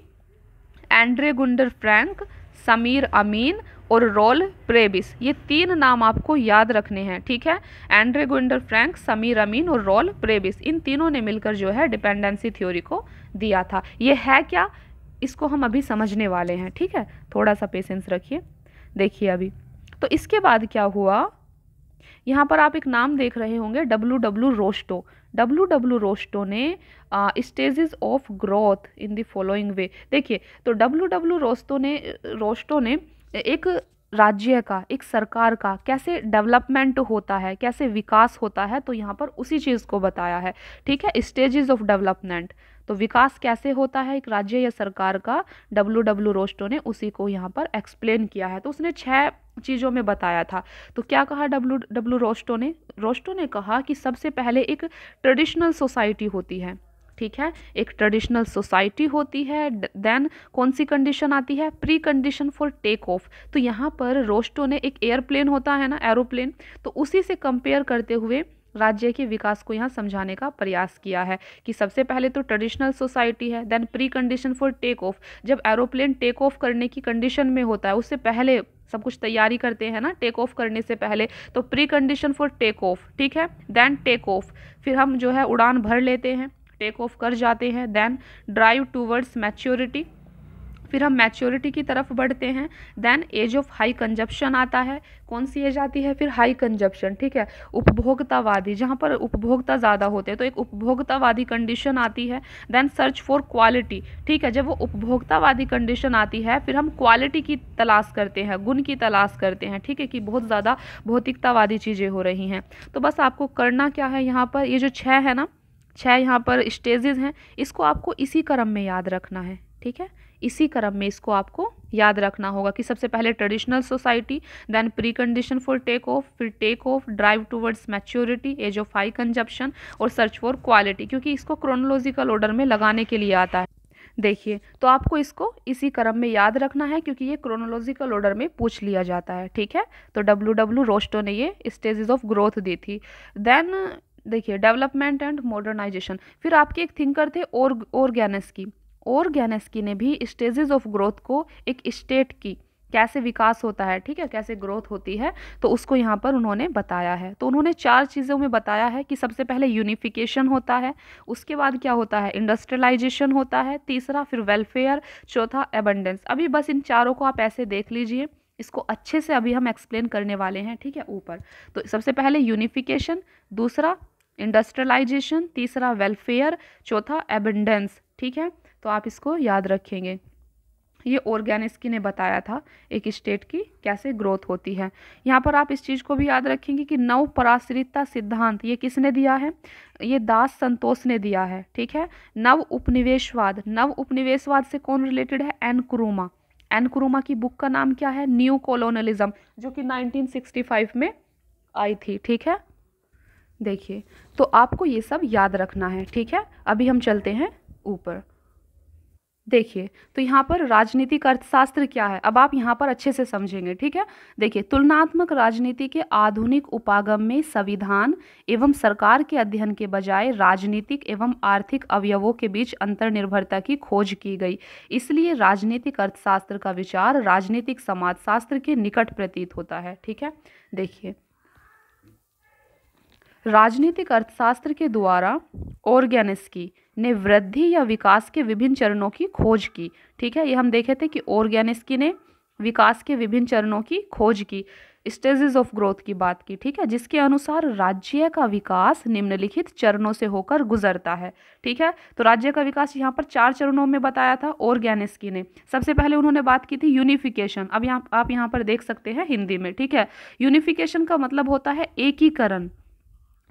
Andre Gunder Frank Samir Amin और रोल प्रेबिस ये तीन नाम आपको याद रखने हैं ठीक है Andre Gunder Frank Samir Amin और रोल प्रेबिस इन तीनों ने मिलकर जो है डिपेंडेंसी थ्योरी को दिया था ये है क्या इसको हम अभी समझने वाले हैं ठीक है थोड़ा सा पेशेंस रखिए देखिए अभी तो इसके बाद क्या हुआ यहाँ पर आप एक नाम देख रहे होंगे W W Rostow W W Rostow ने stages of growth in the following way देखिए तो डब्लू डब्लू रोस्टो ने रोस्टो ने एक राज्य का एक सरकार का कैसे डेवलपमेंट होता है कैसे विकास होता है तो यहाँ पर उसी चीज़ को बताया है ठीक है स्टेजेस ऑफ डेवलपमेंट तो विकास कैसे होता है एक राज्य या सरकार का डब्लू डब्लू रोस्टो ने उसी को यहाँ पर एक्सप्लेन किया है तो उसने छः चीज़ों में बताया था तो क्या कहा डब्ल्यू डब्ल्यू रोस्टो ने रोस्टो ने कहा कि सबसे पहले एक ट्रेडिशनल सोसाइटी होती है ठीक है एक ट्रेडिशनल सोसाइटी होती है देन कौन सी कंडीशन आती है precondition for take off तो यहाँ पर रोस्टो ने एक एयरप्लेन होता है ना एरोप्लेन तो उसी से कंपेयर करते हुए राज्य के विकास को यहाँ समझाने का प्रयास किया है कि सबसे पहले तो ट्रेडिशनल सोसाइटी है then precondition for take off जब एरोप्लेन टेक ऑफ करने की कंडीशन में होता है उससे पहले सब कुछ तैयारी करते हैं ना टेक ऑफ करने से पहले तो precondition for take off ठीक है देन टेक ऑफ फिर हम जो है उड़ान भर लेते हैं टेक ऑफ कर जाते हैं देन ड्राइव टूवर्ड्स मैच्योरिटी फिर हम मैच्योरिटी की तरफ बढ़ते हैं then age of high consumption आता है कौन सी एज आती है फिर हाई कंजप्शन ठीक है उपभोक्तावादी जहाँ पर उपभोक्ता ज़्यादा होते हैं तो एक उपभोक्तावादी कंडीशन आती है देन सर्च फॉर क्वालिटी ठीक है जब वो उपभोक्तावादी कंडीशन आती है फिर हम क्वालिटी की तलाश करते हैं गुण की तलाश करते हैं ठीक है कि बहुत ज़्यादा भौतिकतावादी चीज़ें हो रही हैं तो बस आपको करना क्या है यहाँ पर ये जो छः है ना छः यहाँ पर स्टेजेस हैं इसको आपको इसी क्रम में याद रखना है ठीक है इसी क्रम में इसको आपको याद रखना होगा कि सबसे पहले traditional society then precondition for take off फिर take off drive towards maturity age of high consumption और सर्च फॉर क्वालिटी क्योंकि इसको क्रोनोलॉजिकल ऑर्डर में लगाने के लिए आता है देखिए तो आपको इसको इसी क्रम में याद रखना है क्योंकि ये क्रोनोलॉजिकल ऑर्डर में पूछ लिया जाता है ठीक है तो डब्ल्यू डब्ल्यू रोस्टो ने ये स्टेजेस ऑफ ग्रोथ दी थी देन देखिए डेवलपमेंट एंड मॉडर्नाइजेशन फिर आपके एक थिंकर थे और ओरगैनेस्की ओरगैनेस्की ने भी स्टेजेस ऑफ ग्रोथ को एक स्टेट की कैसे विकास होता है ठीक है कैसे ग्रोथ होती है तो उसको यहाँ पर उन्होंने बताया है तो उन्होंने चार चीज़ों में बताया है कि सबसे पहले यूनिफिकेशन होता है उसके बाद क्या होता है इंडस्ट्रियलाइजेशन होता है तीसरा फिर वेलफेयर चौथा एबंडेंस अभी बस इन चारों को आप ऐसे देख लीजिए इसको अच्छे से अभी हम एक्सप्लेन करने वाले हैं ठीक है ऊपर तो सबसे पहले यूनिफिकेशन दूसरा इंडस्ट्रियलाइजेशन तीसरा वेलफेयर चौथा एबेंडेंस ठीक है तो आप इसको याद रखेंगे ये ऑर्गेनिस्की ने बताया था एक स्टेट की कैसे ग्रोथ होती है यहाँ पर आप इस चीज़ को भी याद रखेंगे कि नव पराश्रितता सिद्धांत ये किसने दिया है ये दास संतोष ने दिया है ठीक है नव उपनिवेशवाद नव उपनिवेशवाद से कौन रिलेटेड है एनक्रूमा एनक्रूमा की बुक का नाम क्या है न्यू कॉलोनलिज्म जो कि 1965 में आई थी ठीक है देखिए तो आपको ये सब याद रखना है ठीक है अभी हम चलते हैं ऊपर देखिए तो यहाँ पर राजनीतिक अर्थशास्त्र क्या है अब आप यहाँ पर अच्छे से समझेंगे ठीक है देखिए तुलनात्मक राजनीति के आधुनिक उपागम में संविधान एवं सरकार के अध्ययन के बजाय राजनीतिक एवं आर्थिक अवयवों के बीच अंतर्निर्भरता की खोज की गई इसलिए राजनीतिक अर्थशास्त्र का विचार राजनीतिक समाजशास्त्र के निकट प्रतीत होता है ठीक है देखिए राजनीतिक अर्थशास्त्र के द्वारा ऑर्गेनिस्की ने वृद्धि या विकास के विभिन्न चरणों की खोज की ठीक है ये हम देखे थे कि ऑर्गेनिस्की ने विकास के विभिन्न चरणों की खोज की स्टेजेस ऑफ ग्रोथ की बात की ठीक है जिसके अनुसार राज्य का विकास निम्नलिखित चरणों से होकर गुजरता है ठीक है तो राज्य का विकास यहाँ पर चार चरणों में बताया था ऑर्गेनिस्की ने सबसे पहले उन्होंने बात की थी यूनिफिकेशन अब यहाँ आप यहाँ पर देख सकते हैं हिंदी में ठीक है यूनिफिकेशन का मतलब होता है एकीकरण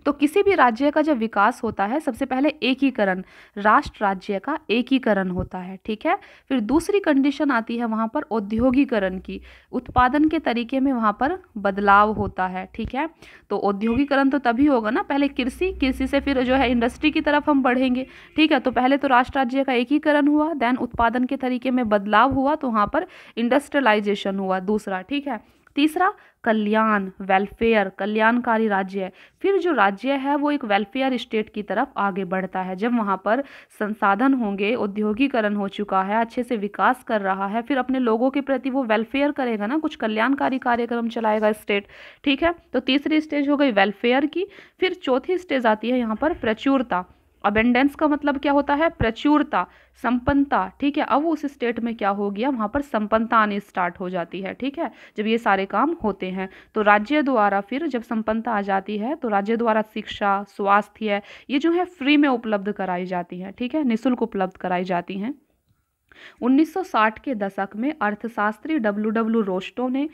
तो किसी भी राज्य का जब विकास होता है सबसे पहले एकीकरण राष्ट्र राज्य का एकीकरण होता है ठीक है फिर दूसरी कंडीशन आती है वहाँ पर औद्योगिकरण की उत्पादन के तरीके में वहाँ पर बदलाव होता है ठीक है तो औद्योगिकरण तो तभी होगा ना पहले कृषि कृषि से फिर जो है इंडस्ट्री की तरफ हम बढ़ेंगे ठीक है तो पहले तो राष्ट्र राज्य का एकीकरण हुआ देन उत्पादन के तरीके में बदलाव हुआ तो वहाँ पर इंडस्ट्रियलाइजेशन हुआ दूसरा ठीक है तीसरा कल्याण वेलफेयर कल्याणकारी राज्य है फिर जो राज्य है वो एक वेलफेयर स्टेट की तरफ आगे बढ़ता है जब वहाँ पर संसाधन होंगे औद्योगिकरण हो चुका है अच्छे से विकास कर रहा है फिर अपने लोगों के प्रति वो वेलफेयर करेगा ना कुछ कल्याणकारी कार्यक्रम चलाएगा स्टेट ठीक है तो तीसरी स्टेज हो गई वेलफेयर की फिर चौथी स्टेज आती है यहाँ पर प्रचुरता अबेंडेंस का मतलब क्या होता है प्रचुरता संपन्नता ठीक है अब उस स्टेट में क्या हो गया वहाँ पर संपन्नता आनी स्टार्ट हो जाती है ठीक है जब ये सारे काम होते हैं तो राज्य द्वारा फिर जब संपन्नता आ जाती है तो राज्य द्वारा शिक्षा स्वास्थ्य ये जो है फ्री में उपलब्ध कराई जाती है ठीक है निःशुल्क उपलब्ध कराई जाती हैं 1960 के दशक में अर्थशास्त्री डब्ल्यू डब्ल्यू रोस्टो ने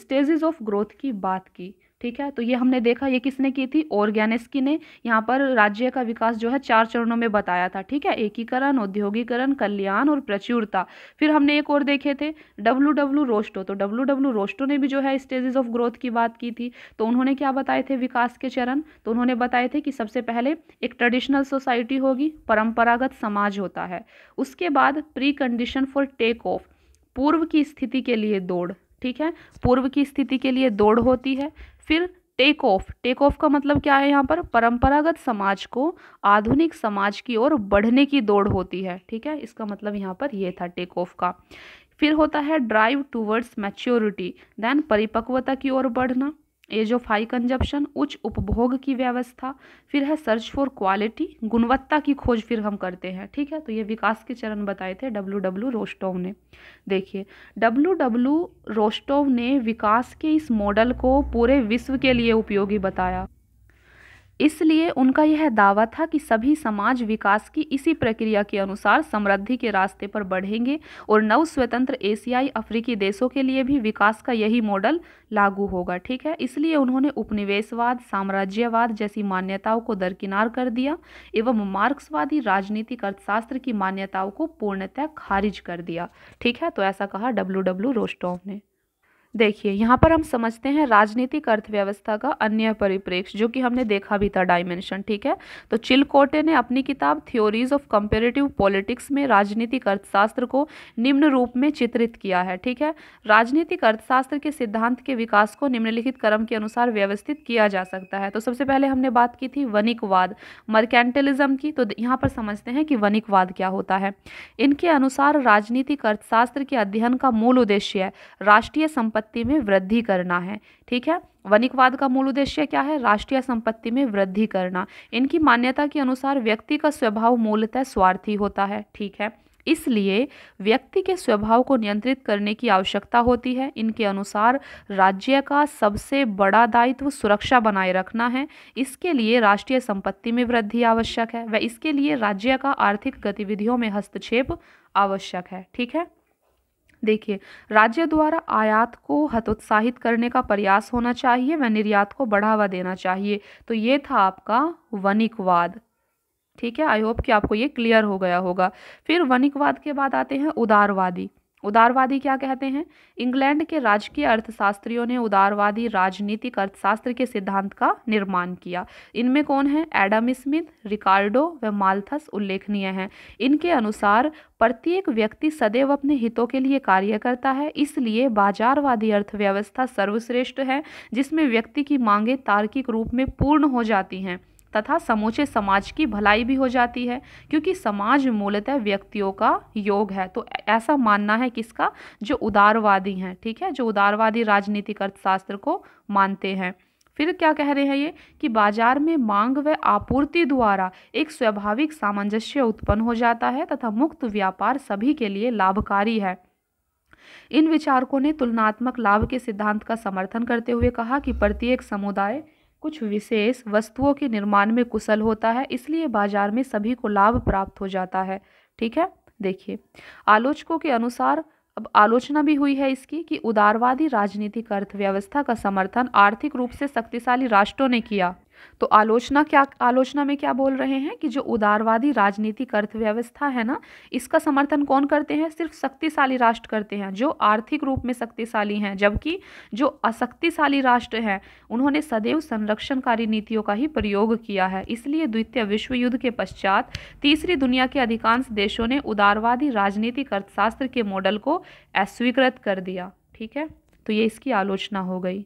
स्टेजेस ऑफ ग्रोथ की बात की ठीक है तो ये हमने देखा ये किसने की थी ऑर्गेनिस्की ने यहाँ पर राज्य का विकास जो है चार चरणों में बताया था ठीक है एकीकरण औद्योगिकरण कल्याण और प्रचुरता फिर हमने एक और देखे थे डब्लू डब्लू रोस्टो तो डब्लू डब्लू रोस्टो ने भी जो है स्टेजेस ऑफ ग्रोथ की बात की थी तो उन्होंने क्या बताए थे विकास के चरण तो उन्होंने बताए थे कि सबसे पहले एक ट्रेडिशनल सोसाइटी होगी परंपरागत समाज होता है उसके बाद precondition for take off पूर्व की स्थिति के लिए दौड़ ठीक है पूर्व की स्थिति के लिए दौड़ होती है फिर टेक ऑफ टेक ऑफ का मतलब क्या है यहाँ पर परंपरागत समाज को आधुनिक समाज की ओर बढ़ने की दौड़ होती है ठीक है इसका मतलब यहाँ पर यह था टेक ऑफ का फिर होता है ड्राइव टूवर्ड्स मैच्योरिटी देन परिपक्वता की ओर बढ़ना ये जो फाई कंजप्शन उच्च उपभोग की व्यवस्था फिर है सर्च फॉर क्वालिटी गुणवत्ता की खोज फिर हम करते हैं ठीक है तो ये विकास के चरण बताए थे डब्ल्यू डब्ल्यू रोस्टोव ने देखिए डब्ल्यू डब्ल्यू रोस्टोव ने विकास के इस मॉडल को पूरे विश्व के लिए उपयोगी बताया इसलिए उनका यह दावा था कि सभी समाज विकास की इसी प्रक्रिया के अनुसार समृद्धि के रास्ते पर बढ़ेंगे और नव स्वतंत्र एशियाई अफ्रीकी देशों के लिए भी विकास का यही मॉडल लागू होगा ठीक है इसलिए उन्होंने उपनिवेशवाद साम्राज्यवाद जैसी मान्यताओं को दरकिनार कर दिया एवं मार्क्सवादी राजनीतिक अर्थशास्त्र की मान्यताओं को पूर्णतः खारिज कर दिया ठीक है तो ऐसा कहा डब्ल्यू डब्ल्यू रोस्टोव ने देखिए यहाँ पर हम समझते हैं राजनीतिक अर्थव्यवस्था का अन्य परिप्रेक्ष्य जो कि हमने देखा भी था डायमेंशन ठीक है तो चिलकोटे ने अपनी किताब थ्योरीज ऑफ कंपेरेटिव पॉलिटिक्स में राजनीतिक अर्थशास्त्र को निम्न रूप में चित्रित किया है ठीक है राजनीतिक अर्थशास्त्र के सिद्धांत के विकास को निम्नलिखित क्रम के अनुसार व्यवस्थित किया जा सकता है तो सबसे पहले हमने बात की थी वनिकवाद मर्केंटलिज्म की तो यहाँ पर समझते हैं कि वनिकवाद क्या होता है इनके अनुसार राजनीतिक अर्थशास्त्र के अध्ययन का मूल उद्देश्य है राष्ट्रीय संपत्ति संपत्ति में वृद्धि करना है ठीक है वनिकवाद का मूल उद्देश्य क्या है राष्ट्रीय संपत्ति में वृद्धि करना इनकी मान्यता के अनुसार व्यक्ति का स्वभाव मूलतः स्वार्थी होता है ठीक है इसलिए व्यक्ति के स्वभाव को नियंत्रित करने की आवश्यकता होती है इनके अनुसार राज्य का सबसे बड़ा दायित्व सुरक्षा बनाए रखना है इसके लिए राष्ट्रीय संपत्ति में वृद्धि आवश्यक है व इसके लिए राज्य का आर्थिक गतिविधियों में हस्तक्षेप आवश्यक है ठीक है देखिए राज्य द्वारा आयात को हतोत्साहित करने का प्रयास होना चाहिए व निर्यात को बढ़ावा देना चाहिए तो ये था आपका वनिकवाद ठीक है आई होप कि आपको ये क्लियर हो गया होगा फिर वनिकवाद के बाद आते हैं उदारवादी उदारवादी क्या कहते हैं इंग्लैंड के राजकीय अर्थशास्त्रियों ने उदारवादी राजनीतिक अर्थशास्त्र के सिद्धांत का निर्माण किया इनमें कौन है एडम स्मिथ रिकार्डो व माल्थस उल्लेखनीय हैं इनके अनुसार प्रत्येक व्यक्ति सदैव अपने हितों के लिए कार्य करता है इसलिए बाजारवादी अर्थव्यवस्था सर्वश्रेष्ठ है जिसमें व्यक्ति की मांगें तार्किक रूप में पूर्ण हो जाती हैं तथा समूचे समाज की भलाई भी हो जाती है क्योंकि समाज मूलतः व्यक्तियों का योग है तो ऐसा मानना है किसका जो उदारवादी हैं ठीक है जो उदारवादी राजनीतिक अर्थशास्त्र को मानते हैं फिर क्या कह रहे हैं ये कि बाजार में मांग व आपूर्ति द्वारा एक स्वाभाविक सामंजस्य उत्पन्न हो जाता है तथा मुक्त व्यापार सभी के लिए लाभकारी है इन विचारकों ने तुलनात्मक लाभ के सिद्धांत का समर्थन करते हुए कहा कि प्रत्येक समुदाय कुछ विशेष वस्तुओं के निर्माण में कुशल होता है इसलिए बाजार में सभी को लाभ प्राप्त हो जाता है ठीक है देखिए आलोचकों के अनुसार अब आलोचना भी हुई है इसकी कि उदारवादी राजनीतिक अर्थव्यवस्था का समर्थन आर्थिक रूप से शक्तिशाली राष्ट्रों ने किया तो आलोचना क्या आलोचना में क्या बोल रहे हैं कि जो उदारवादी राजनीतिक अर्थव्यवस्था है ना इसका समर्थन कौन करते हैं सिर्फ शक्तिशाली राष्ट्र करते हैं जो आर्थिक रूप में शक्तिशाली हैं जबकि जो अशक्तिशाली राष्ट्र हैं उन्होंने सदैव संरक्षणकारी नीतियों का ही प्रयोग किया है इसलिए द्वितीय विश्व युद्ध के पश्चात तीसरी दुनिया के अधिकांश देशों ने उदारवादी राजनीतिक अर्थशास्त्र के मॉडल को अस्वीकृत कर दिया ठीक है तो ये इसकी आलोचना हो गई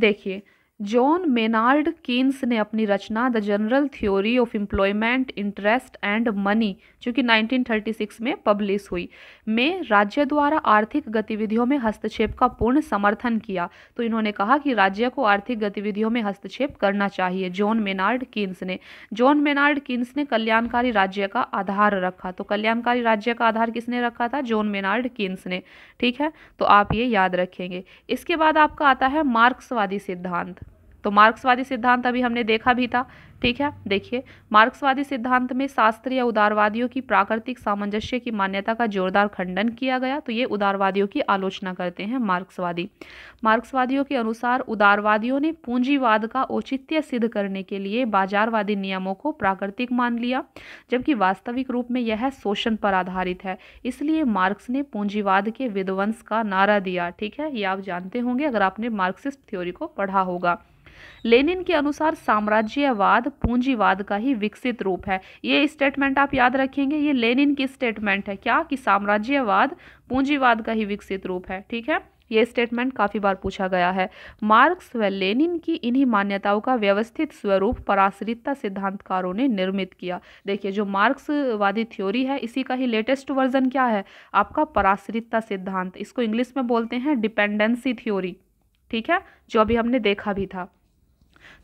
देखिए जॉन मेनार्ड कीन्स ने अपनी रचना the general theory of employment interest and money जो कि 1936 में पब्लिश हुई में राज्य द्वारा आर्थिक गतिविधियों में हस्तक्षेप का पूर्ण समर्थन किया तो इन्होंने कहा कि राज्य को आर्थिक गतिविधियों में हस्तक्षेप करना चाहिए जॉन मेनार्ड कीन्स ने जॉन मेनार्ड कीन्स ने कल्याणकारी राज्य का आधार रखा तो कल्याणकारी राज्य का आधार किसने रखा था जॉन मेनार्ड कीन्स ने ठीक है तो आप ये याद रखेंगे इसके बाद आपका आता है मार्क्सवादी सिद्धांत तो मार्क्सवादी सिद्धांत अभी हमने देखा भी था ठीक है देखिए मार्क्सवादी सिद्धांत में शास्त्रीय उदारवादियों की प्राकृतिक सामंजस्य की मान्यता का जोरदार खंडन किया गया तो ये उदारवादियों की आलोचना करते हैं मार्क्सवादी मार्क्सवादियों के अनुसार उदारवादियों ने पूंजीवाद का औचित्य सिद्ध करने के लिए बाजारवादी नियमों को प्राकृतिक मान लिया जबकि वास्तविक रूप में यह शोषण पर आधारित है इसलिए मार्क्स ने पूंजीवाद के विध्वंस का नारा दिया ठीक है ये आप जानते होंगे अगर आपने मार्क्सिस्ट थ्योरी को पढ़ा होगा लेनिन के अनुसार साम्राज्यवाद पूंजीवाद का ही विकसित रूप है ये स्टेटमेंट आप याद रखेंगे ये लेनिन की स्टेटमेंट है क्या कि साम्राज्यवाद पूंजीवाद का ही विकसित रूप है ठीक है ये स्टेटमेंट काफ़ी बार पूछा गया है मार्क्स व लेनिन की इन्हीं मान्यताओं का व्यवस्थित स्वरूप पराश्रितता सिद्धांतकारों ने निर्मित किया देखिए जो मार्क्सवादी थ्योरी है इसी का ही लेटेस्ट वर्जन क्या है आपका पराश्रितता सिद्धांत इसको इंग्लिश में बोलते हैं डिपेंडेंसी थ्योरी ठीक है जो अभी हमने देखा भी था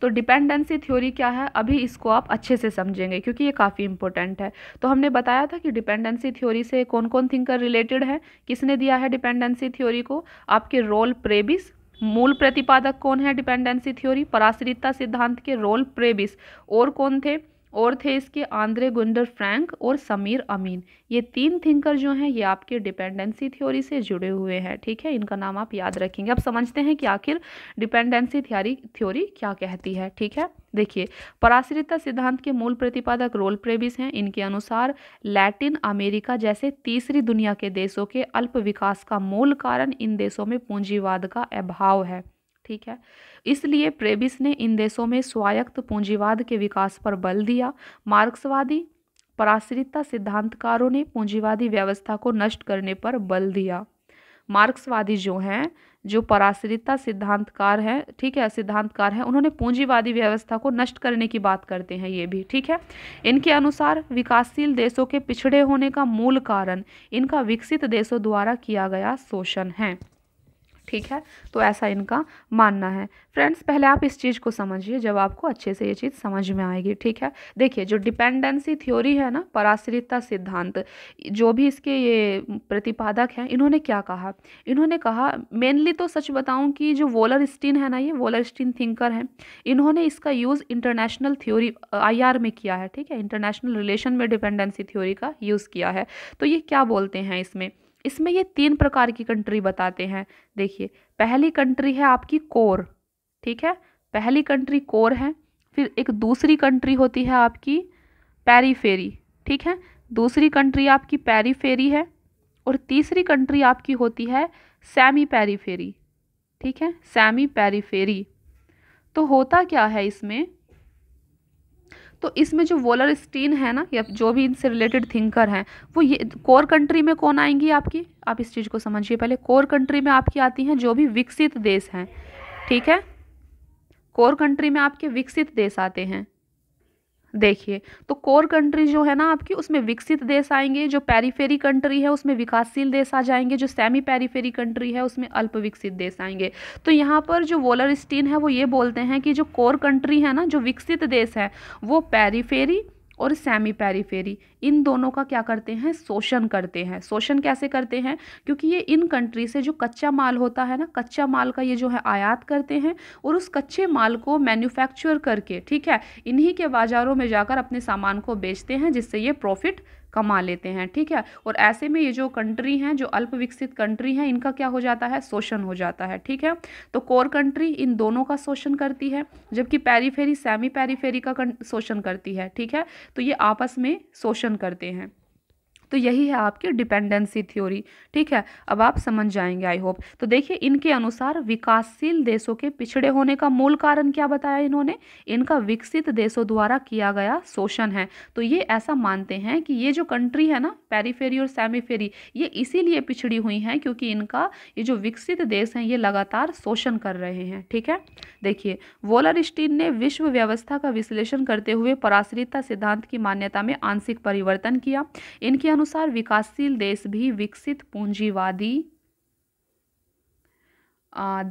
तो डिपेंडेंसी थ्योरी क्या है अभी इसको आप अच्छे से समझेंगे क्योंकि ये काफ़ी इंपॉर्टेंट है तो हमने बताया था कि डिपेंडेंसी थ्योरी से कौन कौन थिंकर रिलेटेड है किसने दिया है डिपेंडेंसी थ्योरी को आपके रोल प्रेबिस मूल प्रतिपादक कौन है डिपेंडेंसी थ्योरी पराश्रितता सिद्धांत के रोल प्रेबिस और कौन थे और थे इसके आंद्रे गुंडर फ्रैंक और समीर अमीन ये तीन थिंकर जो हैं ये आपके डिपेंडेंसी थ्योरी से जुड़े हुए हैं ठीक है इनका नाम आप याद रखेंगे अब समझते हैं कि आखिर डिपेंडेंसी थ्योरी थ्योरी क्या कहती है ठीक है देखिए पराश्रिता सिद्धांत के मूल प्रतिपादक रोल प्रेबिस हैं इनके अनुसार लैटिन अमेरिका जैसे तीसरी दुनिया के देशों के अल्प विकास का मूल कारण इन देशों में पूंजीवाद का अभाव है ठीक है इसलिए प्रेबिस ने इन देशों में स्वायत्त पूंजीवाद के विकास पर बल दिया मार्क्सवादी पराश्रितता सिद्धांतकारों ने पूंजीवादी व्यवस्था को नष्ट करने पर बल दिया मार्क्सवादी जो हैं जो पराश्रितता सिद्धांतकार हैं ठीक है सिद्धांतकार हैं उन्होंने पूंजीवादी व्यवस्था को नष्ट करने की बात करते हैं ये भी ठीक है इनके अनुसार विकासशील देशों के पिछड़े होने का मूल कारण इनका विकसित देशों द्वारा किया गया शोषण है ठीक है तो ऐसा इनका मानना है फ्रेंड्स पहले आप इस चीज़ को समझिए जब आपको अच्छे से ये चीज़ समझ में आएगी ठीक है देखिए जो डिपेंडेंसी थ्योरी है ना पराश्रितता सिद्धांत जो भी इसके ये प्रतिपादक हैं इन्होंने क्या कहा इन्होंने कहा मेनली तो सच बताऊं कि जो वोलर स्टीन है ना ये वोलर स्टीन थिंकर हैं इन्होंने इसका यूज़ इंटरनेशनल थ्योरी आई में किया है ठीक है इंटरनेशनल रिलेशन में डिपेंडेंसी थ्योरी का यूज़ किया है तो ये क्या बोलते हैं इसमें इसमें ये तीन प्रकार की कंट्री बताते हैं देखिए पहली कंट्री है आपकी कोर ठीक है पहली कंट्री कोर है फिर एक दूसरी कंट्री होती है आपकी पैरीफेरी ठीक है दूसरी कंट्री आपकी पैरीफेरी है और तीसरी कंट्री आपकी होती है सेमी पैरीफेरी ठीक है सेमी पैरीफेरी तो होता क्या है इसमें तो इसमें जो वोलर स्टीन है ना या जो भी इनसे रिलेटेड थिंकर हैं वो ये कोर कंट्री में कौन आएंगी आपकी आप इस चीज़ को समझिए पहले कोर कंट्री में आपकी आती हैं जो भी विकसित देश हैं ठीक है कोर कंट्री में आपके विकसित देश आते हैं देखिए तो कोर कंट्री जो है ना आपकी उसमें विकसित देश आएंगे जो पेरीफेरी कंट्री है उसमें विकासशील देश आ जाएंगे जो सेमी पेरीफेरी कंट्री है उसमें अल्प विकसित देश आएंगे तो यहाँ पर जो वोलर स्टीन है वो ये बोलते हैं कि जो कोर कंट्री है ना जो विकसित देश है वो पेरीफेरी और सेमी पेरीफेरी इन दोनों का क्या करते हैं शोषण करते हैं शोषण कैसे करते हैं क्योंकि ये इन कंट्री से जो कच्चा माल होता है ना कच्चा माल का ये जो है आयात करते हैं और उस कच्चे माल को मैन्युफैक्चर करके ठीक है इन्हीं के बाज़ारों में जाकर अपने सामान को बेचते हैं जिससे ये प्रॉफिट कमा लेते हैं ठीक है और ऐसे में ये जो कंट्री हैं जो अल्प विकसित कंट्री हैं इनका क्या हो जाता है शोषण हो जाता है ठीक है तो कोर कंट्री इन दोनों का शोषण करती है जबकि पेरीफेरी सेमी पेरीफेरी का शोषण करती है ठीक है तो ये आपस में शोषण करते हैं तो यही है आपकी डिपेंडेंसी थ्योरी ठीक है अब आप समझ जाएंगे आई होप तो देखिए इनके अनुसार विकासशील देशों के पिछड़े होने का मूल कारण क्या बताया इन्होंने इनका विकसित देशों द्वारा किया गया शोषण है तो ये ऐसा मानते हैं कि ये जो कंट्री है ना पेरीफेरी और सेमीफेरी ये इसीलिए पिछड़ी हुई हैं क्योंकि इनका ये जो विकसित देश हैं ये लगातार शोषण कर रहे हैं ठीक है देखिए वोलर स्टीन ने विश्व व्यवस्था का विश्लेषण करते हुए पराश्रिता सिद्धांत की मान्यता में आंशिक परिवर्तन किया इनके अनुसार विकासशील देश भी विकसित पूंजीवादी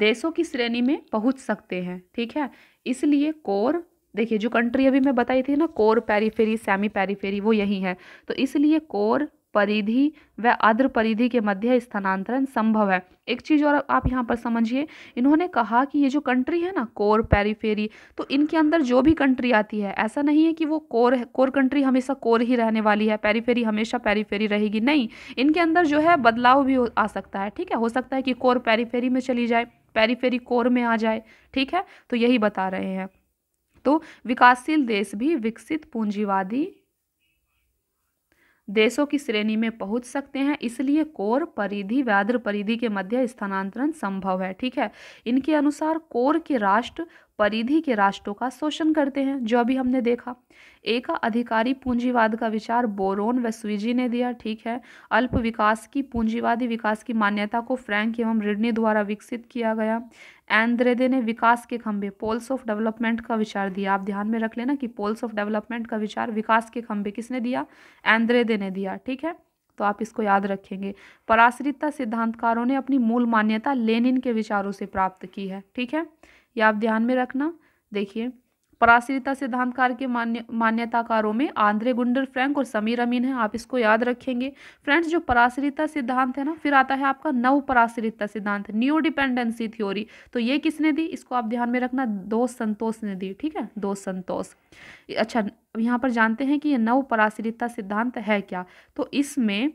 देशों की श्रेणी में पहुंच सकते हैं ठीक है इसलिए कोर देखिए जो कंट्री अभी मैं बताई थी ना कोर पेरीफेरी सेमी पेरीफेरी वो यही है तो इसलिए कोर परिधि व अग्र परिधि के मध्य स्थानांतरण संभव है एक चीज़ और आप यहाँ पर समझिए इन्होंने कहा कि ये जो कंट्री है ना कोर पेरीफेरी तो इनके अंदर जो भी कंट्री आती है ऐसा नहीं है कि वो कोर है कोर कंट्री हमेशा कोर ही रहने वाली है पेरीफेरी हमेशा पेरीफेरी रहेगी नहीं इनके अंदर जो है बदलाव भी आ सकता है ठीक है हो सकता है कि कोर पेरीफेरी में चली जाए पेरीफेरी कोर में आ जाए ठीक है तो यही बता रहे हैं तो विकासशील देश भी विकसित पूंजीवादी देशों की श्रेणी में पहुंच सकते हैं इसलिए कोर परिधि व्याद्र परिधि के मध्य स्थानांतरण संभव है ठीक है इनके अनुसार कोर के राष्ट्र परिधि के राष्ट्रों का शोषण करते हैं जो अभी हमने देखा ए का अधिकारी पूंजीवाद का विचार बोरोन व स्विजी ने दिया ठीक है अल्प विकास की पूंजीवादी विकास की मान्यता को फ्रैंक एवं रिडनी द्वारा विकसित किया गया एंद्रेदे ने विकास के खंभे पोल्स ऑफ डेवलपमेंट का विचार दिया आप ध्यान में रख लेना कि पोल्स ऑफ डेवलपमेंट का विचार विकास के खंभे किसने दिया एंद्रेदे ने दिया ठीक है तो आप इसको याद रखेंगे पराश्रितता सिद्धांतकारों ने अपनी मूल मान्यता लेनिन के विचारों से प्राप्त की है ठीक है ये आप ध्यान में रखना देखिए पराश्रिता सिद्धांतकार के मान्य मान्यताकारों में आंध्रे गुंडर फ्रैंक और समीर अमीन है आप इसको याद रखेंगे फ्रेंड्स जो पराश्रिता सिद्धांत है ना फिर आता है आपका नव पराश्रिता सिद्धांत न्यू डिपेंडेंसी थ्योरी तो ये किसने दी इसको आप ध्यान में रखना दो संतोष ने दी ठीक है दो संतोष अच्छा यहाँ पर जानते हैं कि ये नव पराश्रिता सिद्धांत है क्या तो इसमें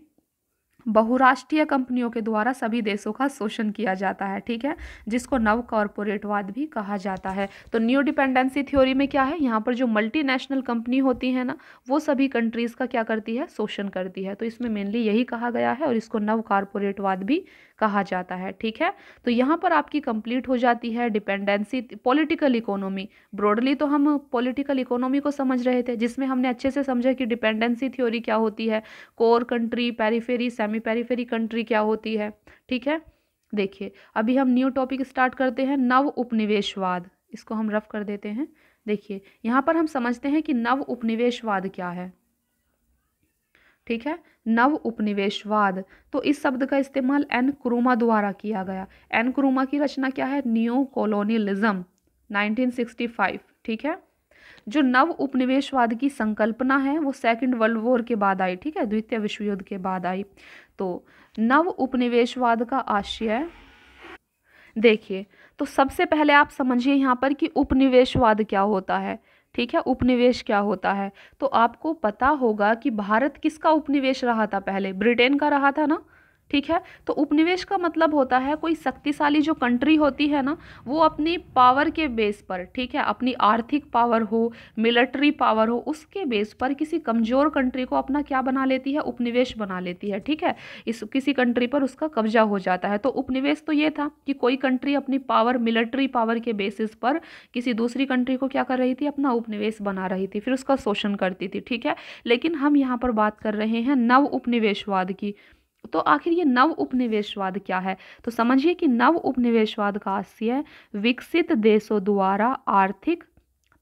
बहुराष्ट्रीय कंपनियों के द्वारा सभी देशों का शोषण किया जाता है ठीक है जिसको नव कॉरपोरेटवाद भी कहा जाता है तो न्यू डिपेंडेंसी थ्योरी में क्या है यहाँ पर जो मल्टीनेशनल कंपनी होती है ना वो सभी कंट्रीज़ का क्या करती है शोषण करती है तो इसमें मेनली यही कहा गया है और इसको नव कॉरपोरेटवाद भी कहा जाता है ठीक है तो यहाँ पर आपकी कंप्लीट हो जाती है डिपेंडेंसी पॉलिटिकल इकोनॉमी ब्रॉडली तो हम पॉलिटिकल इकोनॉमी को समझ रहे थे जिसमें हमने अच्छे से समझा कि डिपेंडेंसी थ्योरी क्या होती है core country periphery semi periphery country क्या होती है ठीक है देखिए अभी हम न्यू टॉपिक स्टार्ट करते हैं नव उपनिवेशवाद इसको हम रफ कर देते हैं देखिए यहाँ पर हम समझते हैं कि नव उपनिवेशवाद क्या है ठीक है नव उपनिवेशवाद तो इस शब्द का इस्तेमाल एन क्रूमा द्वारा किया गया एन क्रूमा की रचना क्या है न्यू कॉलोनियलिज्म 1965 ठीक है जो नव उपनिवेशवाद की संकल्पना है वो सेकंड वर्ल्ड वॉर के बाद आई ठीक है द्वितीय विश्व युद्ध के बाद आई तो नव उपनिवेशवाद का आशय देखिए तो सबसे पहले आप समझिए यहाँ पर कि उपनिवेशवाद क्या होता है ठीक है उपनिवेश क्या होता है तो आपको पता होगा कि भारत किसका उपनिवेश रहा था पहले ब्रिटेन का रहा था ना ठीक है तो उपनिवेश का मतलब होता है कोई शक्तिशाली जो कंट्री होती है ना वो अपनी पावर के बेस पर ठीक है अपनी आर्थिक पावर हो मिलिट्री पावर हो उसके बेस पर किसी कमज़ोर कंट्री को अपना क्या बना लेती है उपनिवेश बना लेती है ठीक है इस किसी कंट्री पर उसका कब्जा हो जाता है तो उपनिवेश तो ये था कि कोई कंट्री अपनी पावर मिलिट्री पावर के बेसिस पर किसी दूसरी कंट्री को क्या कर रही थी अपना उपनिवेश बना रही थी फिर उसका शोषण करती थी ठीक है लेकिन हम यहाँ पर बात कर रहे हैं नव उपनिवेशवाद की तो आखिर ये नव उपनिवेशवाद क्या है तो समझिए कि नव उपनिवेशवाद का आशय विकसित देशों द्वारा आर्थिक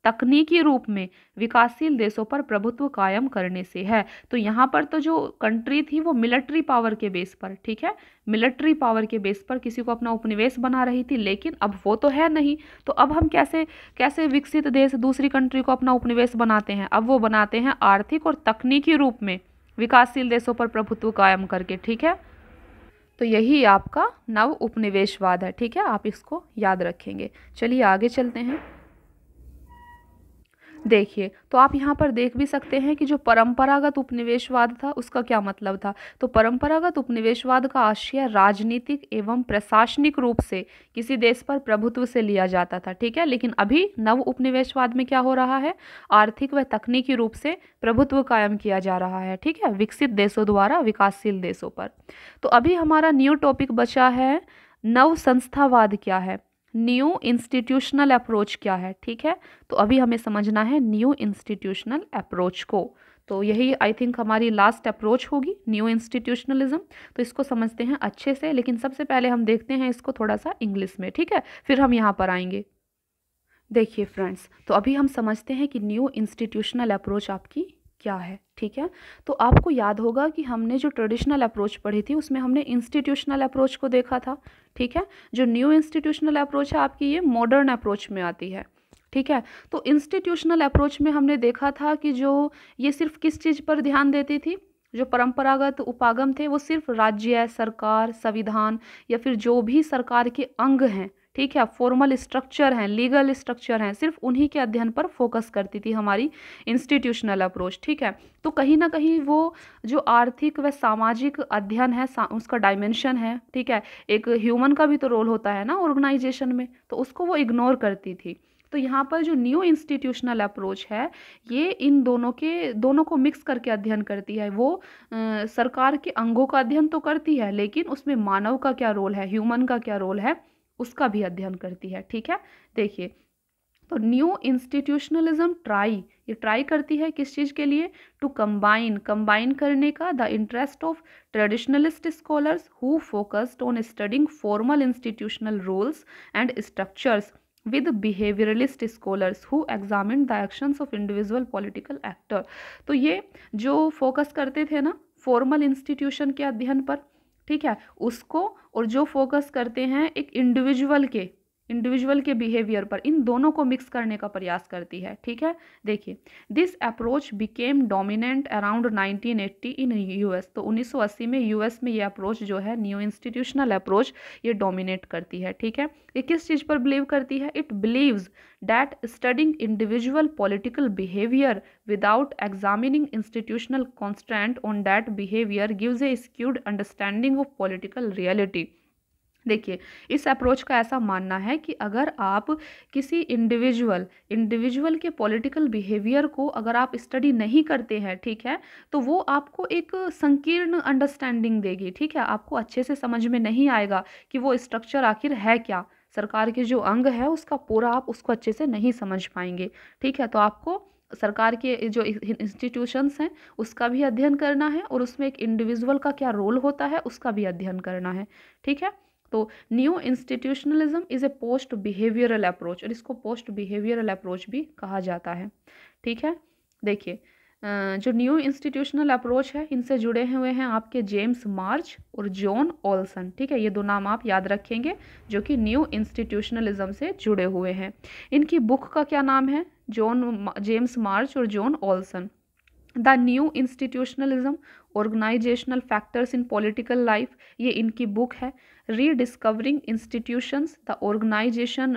तकनीकी रूप में विकासशील देशों पर प्रभुत्व कायम करने से है तो यहाँ पर तो जो कंट्री थी वो मिलिट्री पावर के बेस पर ठीक है मिलिट्री पावर के बेस पर किसी को अपना उपनिवेश बना रही थी लेकिन अब वो तो है नहीं तो अब हम कैसे कैसे विकसित देश दूसरी कंट्री को अपना उपनिवेश बनाते हैं अब वो बनाते हैं आर्थिक और तकनीकी रूप में विकासशील देशों पर प्रभुत्व कायम करके ठीक है तो यही आपका नव उपनिवेशवाद है ठीक है आप इसको याद रखेंगे चलिए आगे चलते हैं देखिए तो आप यहाँ पर देख भी सकते हैं कि जो परंपरागत उपनिवेशवाद था उसका क्या मतलब था तो परंपरागत उपनिवेशवाद का आशय राजनीतिक एवं प्रशासनिक रूप से किसी देश पर प्रभुत्व से लिया जाता था ठीक है लेकिन अभी नव उपनिवेशवाद में क्या हो रहा है आर्थिक व तकनीकी रूप से प्रभुत्व कायम किया जा रहा है ठीक है विकसित देशों द्वारा विकासशील देशों पर तो अभी हमारा न्यू टॉपिक बचा है नव संस्थावाद क्या है न्यू इंस्टीट्यूशनल अप्रोच क्या है ठीक है तो अभी हमें समझना है न्यू इंस्टीट्यूशनल अप्रोच को तो यही आई थिंक हमारी लास्ट अप्रोच होगी न्यू इंस्टीट्यूशनलिज्म तो इसको समझते हैं अच्छे से लेकिन सबसे पहले हम देखते हैं इसको थोड़ा सा इंग्लिश में ठीक है फिर हम यहाँ पर आएंगे देखिए फ्रेंड्स तो अभी हम समझते हैं कि न्यू इंस्टीट्यूशनल अप्रोच आपकी क्या है ठीक है तो आपको याद होगा कि हमने जो ट्रेडिशनल अप्रोच पढ़ी थी उसमें हमने इंस्टीट्यूशनल अप्रोच को देखा था ठीक है जो न्यू इंस्टीट्यूशनल अप्रोच है आपकी ये मॉडर्न अप्रोच में आती है ठीक है तो इंस्टीट्यूशनल अप्रोच में हमने देखा था कि जो ये सिर्फ किस चीज़ पर ध्यान देती थी जो परंपरागत उपागम थे वो सिर्फ राज्य सरकार संविधान या फिर जो भी सरकार के अंग हैं ठीक है फॉर्मल स्ट्रक्चर हैं लीगल स्ट्रक्चर हैं सिर्फ उन्हीं के अध्ययन पर फोकस करती थी हमारी इंस्टीट्यूशनल अप्रोच ठीक है तो कहीं ना कहीं वो जो आर्थिक व सामाजिक अध्ययन है सा, उसका डायमेंशन है ठीक है एक ह्यूमन का भी तो रोल होता है ना ऑर्गेनाइजेशन में तो उसको वो इग्नोर करती थी तो यहाँ पर जो न्यू इंस्टीट्यूशनल अप्रोच है ये इन दोनों के दोनों को मिक्स करके अध्ययन करती है वो आ, सरकार के अंगों का अध्ययन तो करती है लेकिन उसमें मानव का क्या रोल है ह्यूमन का क्या रोल है उसका भी अध्ययन करती है ठीक है देखिए तो न्यू इंस्टीट्यूशनलिज्म ट्राई ये ट्राई करती है किस चीज़ के लिए टू कंबाइन कंबाइन करने का the interest of traditionalist scholars who focused on studying formal institutional roles and structures with behaviouralist scholars who examine the actions of individual political actor तो ये जो फोकस करते थे ना फॉर्मल इंस्टीट्यूशन के अध्ययन पर ठीक है उसको और जो फोकस करते हैं एक इंडिविजुअल के इंडिविजुअल के बिहेवियर पर इन दोनों को मिक्स करने का प्रयास करती है ठीक है देखिए this approach became dominant around 1980 in US तो 1980 में यूएस में ये अप्रोच जो है न्यू इंस्टीट्यूशनल अप्रोच ये डोमिनेट करती है ठीक है ये किस चीज़ पर बिलीव करती है it believes that studying individual political behaviour without examining institutional constant on that behaviour gives a skewed understanding of political reality देखिए इस अप्रोच का ऐसा मानना है कि अगर आप किसी इंडिविजुअल इंडिविजुअल के पॉलिटिकल बिहेवियर को अगर आप स्टडी नहीं करते हैं ठीक है तो वो आपको एक संकीर्ण अंडरस्टैंडिंग देगी ठीक है आपको अच्छे से समझ में नहीं आएगा कि वो स्ट्रक्चर आखिर है क्या सरकार के जो अंग है उसका पूरा आप उसको अच्छे से नहीं समझ पाएंगे ठीक है तो आपको सरकार के जो इंस्टीट्यूशंस हैं उसका भी अध्ययन करना है और उसमें एक इंडिविजुअल का क्या रोल होता है उसका भी अध्ययन करना है ठीक है तो new institutionalism is a post behavioural approach और इसको पोस्ट बिहेवियरल अप्रोच भी कहा जाता है ठीक है देखिए जो न्यू इंस्टीट्यूशनल अप्रोच है इनसे जुड़े हुए हैं आपके जेम्स मार्च और जॉन ऑल्सन ठीक है ये दो नाम आप याद रखेंगे जो कि न्यू इंस्टीट्यूशनलिज्म से जुड़े हुए हैं इनकी बुक का क्या नाम है जॉन जेम्स मार्च और John Olsen the new institutionalism organizational factors in political life ये इनकी बुक है rediscovering institutions the organization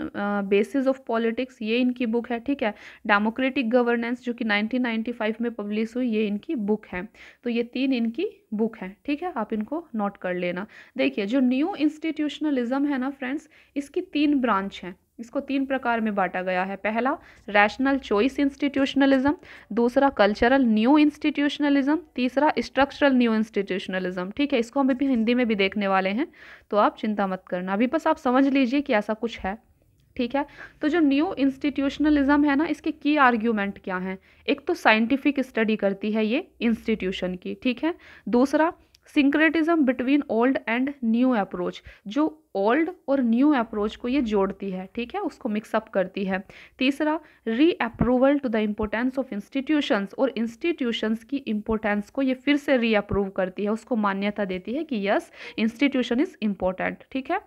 basis of politics ये इनकी बुक है ठीक है डेमोक्रेटिक गवर्नेंस जो कि 1995 में पब्लिश हुई ये इनकी बुक है तो ये तीन इनकी बुक है ठीक है आप इनको नोट कर लेना देखिए जो न्यू इंस्टीट्यूशनलिज्म है ना फ्रेंड्स इसकी तीन ब्रांच हैं इसको तीन प्रकार में बांटा गया है पहला रैशनल चॉइस इंस्टीट्यूशनलिज्म दूसरा कल्चरल न्यू इंस्टीट्यूशनलिज्म तीसरा स्ट्रक्चरल न्यू इंस्टीट्यूशनलिज्म ठीक है इसको हम अभी हिंदी में भी देखने वाले हैं तो आप चिंता मत करना अभी बस आप समझ लीजिए कि ऐसा कुछ है ठीक है तो जो न्यू इंस्टीट्यूशनलिज्म है ना इसके की आर्ग्यूमेंट क्या हैं एक तो साइंटिफिक स्टडी करती है ये इंस्टीट्यूशन की ठीक है दूसरा syncretism between old and new approach जो ओल्ड और न्यू अप्रोच को ये जोड़ती है ठीक है उसको मिक्सअप करती है तीसरा reapproval to the importance of institutions और इंस्टीट्यूशंस की इम्पोर्टेंस को ये फिर से री अप्रूव करती है उसको मान्यता देती है कि यस इंस्टीट्यूशन इज़ इम्पोर्टेंट ठीक है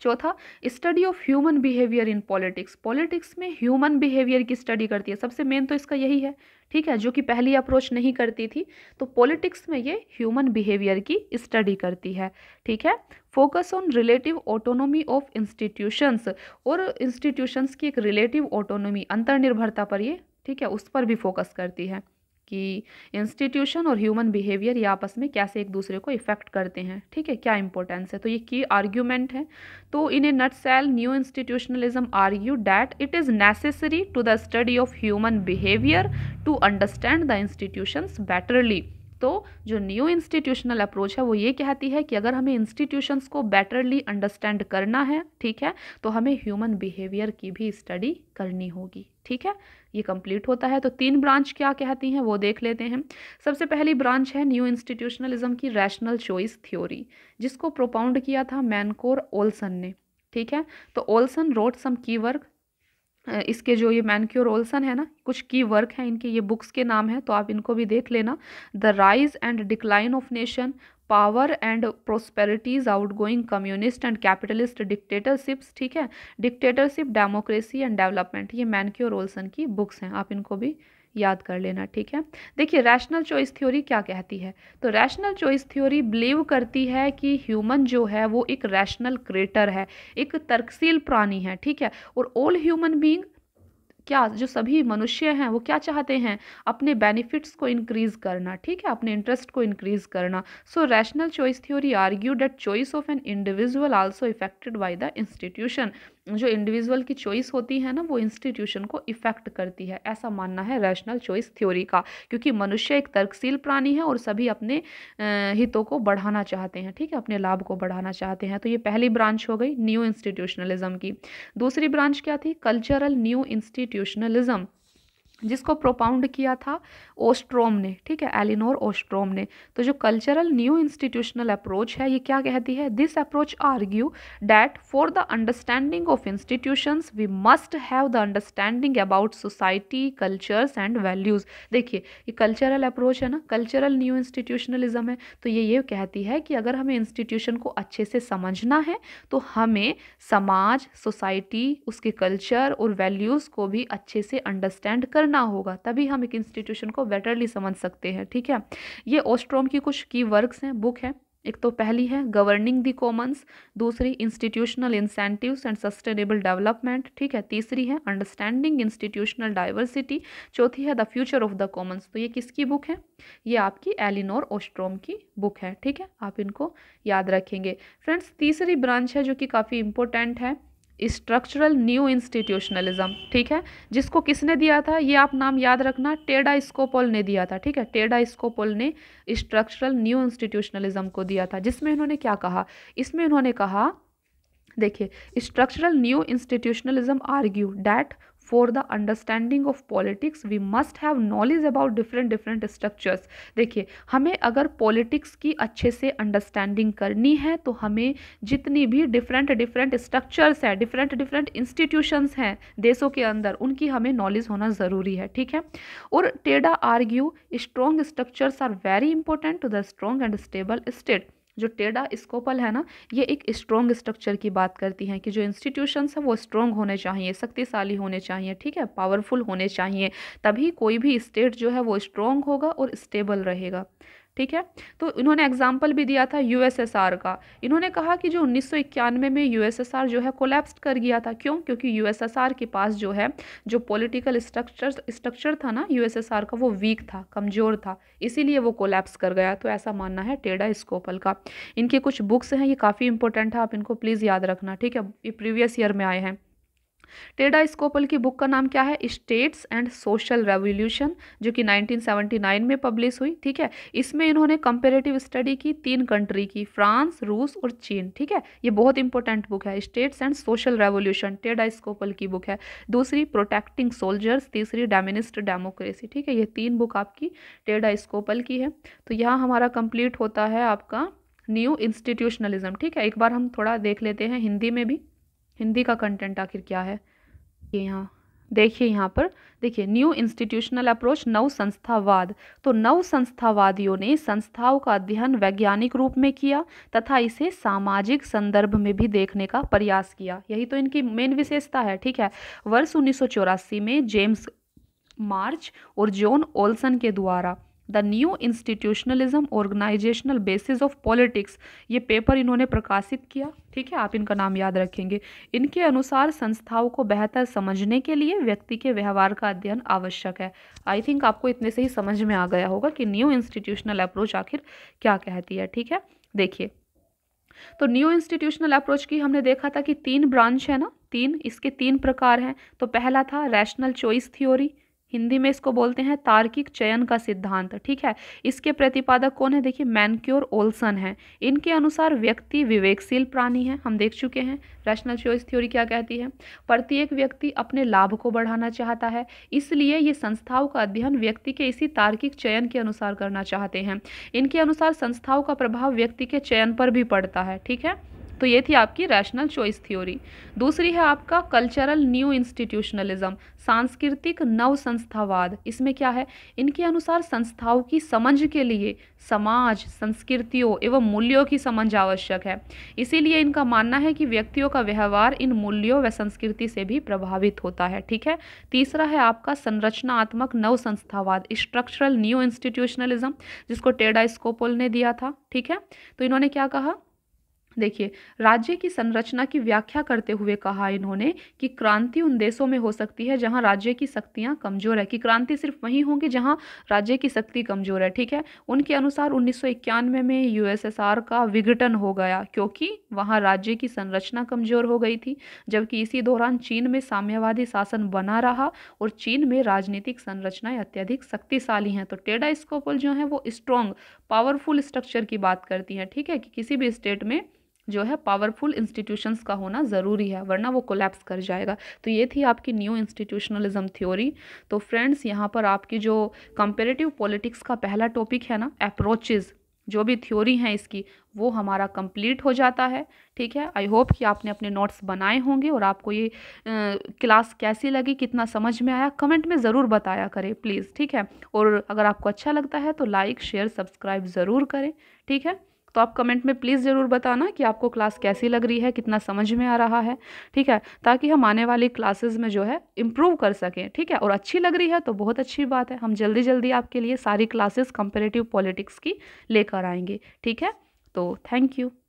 चौथा study of human behaviour in politics politics में ह्यूमन बिहेवियर की स्टडी करती है सबसे मेन तो इसका यही है ठीक है जो कि पहली अप्रोच नहीं करती थी तो पॉलिटिक्स में ये ह्यूमन बिहेवियर की स्टडी करती है ठीक है focus on relative autonomy of institutions और इंस्टीट्यूशंस की एक रिलेटिव ऑटोनोमी अंतर्निर्भरता पर ये ठीक है उस पर भी फोकस करती है कि इंस्टीट्यूशन और ह्यूमन बिहेवियर ये आपस में कैसे एक दूसरे को इफ़ेक्ट करते हैं ठीक है क्या इंपॉर्टेंस है तो ये की आर्ग्यूमेंट है तो in a nutshell new institutionalism argue that it is necessary to the study of human behaviour to understand the institutions betterly तो जो न्यू इंस्टीट्यूशनल अप्रोच है वो ये कहती है कि अगर हमें इंस्टीट्यूशंस को बेटरली अंडरस्टैंड करना है ठीक है तो हमें ह्यूमन बिहेवियर की भी स्टडी करनी होगी ठीक है ये कंप्लीट होता है तो तीन ब्रांच क्या कहती हैं वो देख लेते हैं सबसे पहली ब्रांच है न्यू इंस्टीट्यूशनलिज्म की रैशनल चॉइस थ्योरी जिसको प्रोपाउंड किया था मैनकोर ओल्सन ने ठीक है तो ओल्सन रोट सम की वर्क इसके जो ये मैनक्योर ओल्सन है ना कुछ की वर्क हैं इनके ये बुक्स के नाम हैं तो आप इनको भी देख लेना the rise and decline of nation power and prosperities outgoing communist and capitalist dictatorships ठीक है डिक्टेटरशिप डेमोक्रेसी एंड डेवलपमेंट ये मैनक्योर ओल्सन की बुक्स हैं आप इनको भी याद कर लेना ठीक है देखिए रैशनल चॉइस थ्योरी क्या कहती है तो रैशनल चॉइस थ्योरी बिलीव करती है कि ह्यूमन जो है वो एक रैशनल क्रिएटर है एक तर्कशील प्राणी है ठीक है और ऑल ह्यूमन बींग क्या जो सभी मनुष्य हैं वो क्या चाहते हैं अपने बेनिफिट्स को इंक्रीज करना ठीक है अपने इंटरेस्ट को इंक्रीज करना so rational choice theory argue that choice of an individual also affected by the institution जो इंडिविजुअल की चॉइस होती है ना वो इंस्टीट्यूशन को इफ़ेक्ट करती है ऐसा मानना है रैशनल चॉइस थ्योरी का क्योंकि मनुष्य एक तर्कशील प्राणी है और सभी अपने हितों को बढ़ाना चाहते हैं ठीक है अपने लाभ को बढ़ाना चाहते हैं तो ये पहली ब्रांच हो गई न्यू इंस्टीट्यूशनलिज्म की दूसरी ब्रांच क्या थी कल्चरल न्यू इंस्टीट्यूशनलिज्म जिसको प्रोपाउंड किया था ओस्ट्रोम ने ठीक है एलिनोर ओस्ट्रोम ने तो जो कल्चरल न्यू इंस्टीट्यूशनल अप्रोच है ये क्या कहती है this approach argue that for the understanding of institutions we must have the understanding about society cultures and values देखिए ये कल्चरल अप्रोच है ना कल्चरल न्यू इंस्टीट्यूशनलिज्म है तो ये ये कहती है कि अगर हमें इंस्टीट्यूशन को अच्छे से समझना है तो हमें समाज सोसाइटी उसके कल्चर और वैल्यूज़ को भी अच्छे से अंडरस्टैंड करना करना होगा तभी हम एक इंस्टीट्यूशन को बेटरली समझ सकते हैं ठीक है ये ओस्ट्रोम की कुछ की वर्क्स हैं बुक है एक तो पहली है गवर्निंग दी कॉमन्स दूसरी institutional incentives and sustainable development ठीक है तीसरी है अंडरस्टैंडिंग इंस्टीट्यूशनल डाइवर्सिटी चौथी है the future of the commons तो ये किसकी बुक है ये आपकी एलिनोर ओस्ट्रोम की बुक है ठीक है आप इनको याद रखेंगे फ्रेंड्स तीसरी ब्रांच है जो कि काफ़ी इंपॉर्टेंट है स्ट्रक्चरल न्यू इंस्टीट्यूशनलिज्म ठीक है जिसको किसने दिया था ये आप नाम याद रखना टेडा स्कोपोल ने दिया था ठीक है टेडा स्कोपोल ने स्ट्रक्चरल न्यू इंस्टीट्यूशनलिज्म को दिया था जिसमें इन्होंने क्या कहा इसमें इन्होंने कहा देखिए structural new institutionalism argue that for the understanding of politics we must have knowledge about different different structures देखिए हमें अगर पॉलिटिक्स की अच्छे से अंडरस्टैंडिंग करनी है तो हमें जितनी भी डिफरेंट डिफरेंट स्ट्रक्चर्स हैं डिफरेंट डिफरेंट इंस्टीट्यूशंस हैं देशों के अंदर उनकी हमें नॉलेज होना ज़रूरी है ठीक है और Theda argue strong structures are very important to the strong and stable state जो टेडा स्कोपल है ना ये एक स्ट्रॉन्ग स्ट्रक्चर की बात करती हैं कि जो इंस्टीट्यूशंस हैं वो स्ट्रॉन्ग होने चाहिए शक्तिशाली होने चाहिए ठीक है पावरफुल होने चाहिए तभी कोई भी स्टेट जो है वो स्ट्रॉन्ग होगा और स्टेबल रहेगा ठीक है तो इन्होंने एग्जाम्पल भी दिया था यूएसएसआर का इन्होंने कहा कि जो उन्नीस में यूएसएसआर जो है कोलैप्स कर गया था क्यों क्योंकि यूएसएसआर के पास जो है जो पॉलिटिकल स्ट्रक्चर स्ट्रक्चर था ना यूएसएसआर का वो वीक था कमज़ोर था इसीलिए वो कोलैप्स कर गया तो ऐसा मानना है टेडा स्कोपल का इनके कुछ बुक्स हैं ये काफ़ी इंपॉर्टेंट है आप इनको प्लीज़ याद रखना ठीक है ये प्रीवियस ईयर में आए हैं टेडा स्कोपल की बुक का नाम क्या है स्टेट्स एंड सोशल रेवोल्यूशन जो कि 1979 में पब्लिश हुई ठीक है इसमें इन्होंने कंपेरेटिव स्टडी की तीन कंट्री की फ्रांस रूस और चीन ठीक है ये बहुत इंपॉर्टेंट बुक है states and social revolution Theda Skocpol की बुक है दूसरी प्रोटेक्टिंग सोल्जर्स तीसरी डेमिनिस्ट डेमोक्रेसी ठीक है ये तीन बुक आपकी टेडा स्कोपल की है तो यहाँ हमारा कंप्लीट होता है आपका न्यू इंस्टीट्यूशनलिज्म ठीक है एक बार हम थोड़ा देख लेते हैं हिंदी में भी हिंदी का कंटेंट आखिर क्या है ये यहाँ देखिए यहाँ पर देखिए न्यू इंस्टीट्यूशनल अप्रोच नव संस्थावाद तो नव संस्थावादियों ने संस्थाओं का अध्ययन वैज्ञानिक रूप में किया तथा इसे सामाजिक संदर्भ में भी देखने का प्रयास किया यही तो इनकी मेन विशेषता है ठीक है वर्ष उन्नीस में जेम्स मार्च और जॉन ओल्सन के द्वारा the new institutionalism organizational basis of politics ये पेपर इन्होंने प्रकाशित किया ठीक है आप इनका नाम याद रखेंगे इनके अनुसार संस्थाओं को बेहतर समझने के लिए व्यक्ति के व्यवहार का अध्ययन आवश्यक है आई थिंक आपको इतने से ही समझ में आ गया होगा कि न्यू इंस्टीट्यूशनल अप्रोच आखिर क्या कहती है ठीक है देखिए तो न्यू इंस्टीट्यूशनल अप्रोच की हमने देखा था कि तीन ब्रांच है ना तीन इसके तीन प्रकार हैं तो पहला था रैशनल चॉइस थ्योरी हिंदी में इसको बोलते हैं तार्किक चयन का सिद्धांत ठीक है इसके प्रतिपादक कौन है देखिए मैनक्योर ओल्सन है इनके अनुसार व्यक्ति विवेकशील प्राणी है हम देख चुके हैं रैशनल चॉइस थ्योरी क्या कहती है प्रत्येक व्यक्ति अपने लाभ को बढ़ाना चाहता है इसलिए ये संस्थाओं का अध्ययन व्यक्ति के इसी तार्किक चयन के अनुसार करना चाहते हैं इनके अनुसार संस्थाओं का प्रभाव व्यक्ति के चयन पर भी पड़ता है ठीक है तो ये थी आपकी रैशनल चॉइस थ्योरी दूसरी है आपका कल्चरल न्यू इंस्टीट्यूशनलिज्म सांस्कृतिक नव संस्थावाद इसमें क्या है इनके अनुसार संस्थाओं की समझ के लिए समाज संस्कृतियों एवं मूल्यों की समझ आवश्यक है इसीलिए इनका मानना है कि व्यक्तियों का व्यवहार इन मूल्यों व संस्कृति से भी प्रभावित होता है ठीक है तीसरा है आपका संरचनात्मक नव संस्थावाद स्ट्रक्चरल न्यू इंस्टीट्यूशनलिज्म जिसको टेडा स्कोपोल ने दिया था ठीक है तो इन्होंने क्या कहा देखिए राज्य की संरचना की व्याख्या करते हुए कहा इन्होंने कि क्रांति उन देशों में हो सकती है जहां राज्य की शक्तियां कमजोर है कि क्रांति सिर्फ वहीं होंगी जहां राज्य की शक्ति कमजोर है ठीक है उनके अनुसार उन्नीस में यूएसएसआर का विघटन हो गया क्योंकि वहां राज्य की संरचना कमजोर हो गई थी जबकि इसी दौरान चीन में साम्यवादी शासन बना रहा और चीन में राजनीतिक संरचनाएं अत्यधिक शक्तिशाली हैं तो टेडा जो है वो स्ट्रॉन्ग पावरफुल स्ट्रक्चर की बात करती हैं ठीक है कि किसी भी स्टेट में जो है पावरफुल इंस्टीट्यूशंस का होना ज़रूरी है वरना वो कोलेप्स कर जाएगा तो ये थी आपकी न्यू इंस्टीट्यूशनलिज्म थ्योरी तो फ्रेंड्स यहाँ पर आपकी जो कंपेरेटिव पॉलिटिक्स का पहला टॉपिक है ना अप्रोचेज़ जो भी थ्योरी हैं इसकी वो हमारा कंप्लीट हो जाता है ठीक है आई होप कि आपने अपने नोट्स बनाए होंगे और आपको ये क्लास कैसी लगी कितना समझ में आया कमेंट में ज़रूर बताया करें प्लीज़ ठीक है और अगर आपको अच्छा लगता है तो लाइक शेयर सब्सक्राइब ज़रूर करें ठीक है तो आप कमेंट में प्लीज़ ज़रूर बताना कि आपको क्लास कैसी लग रही है कितना समझ में आ रहा है ठीक है ताकि हम आने वाली क्लासेस में जो है इम्प्रूव कर सकें ठीक है और अच्छी लग रही है तो बहुत अच्छी बात है हम जल्दी जल्दी आपके लिए सारी क्लासेस कंपेरेटिव पॉलिटिक्स की लेकर आएंगे ठीक है तो थैंक यू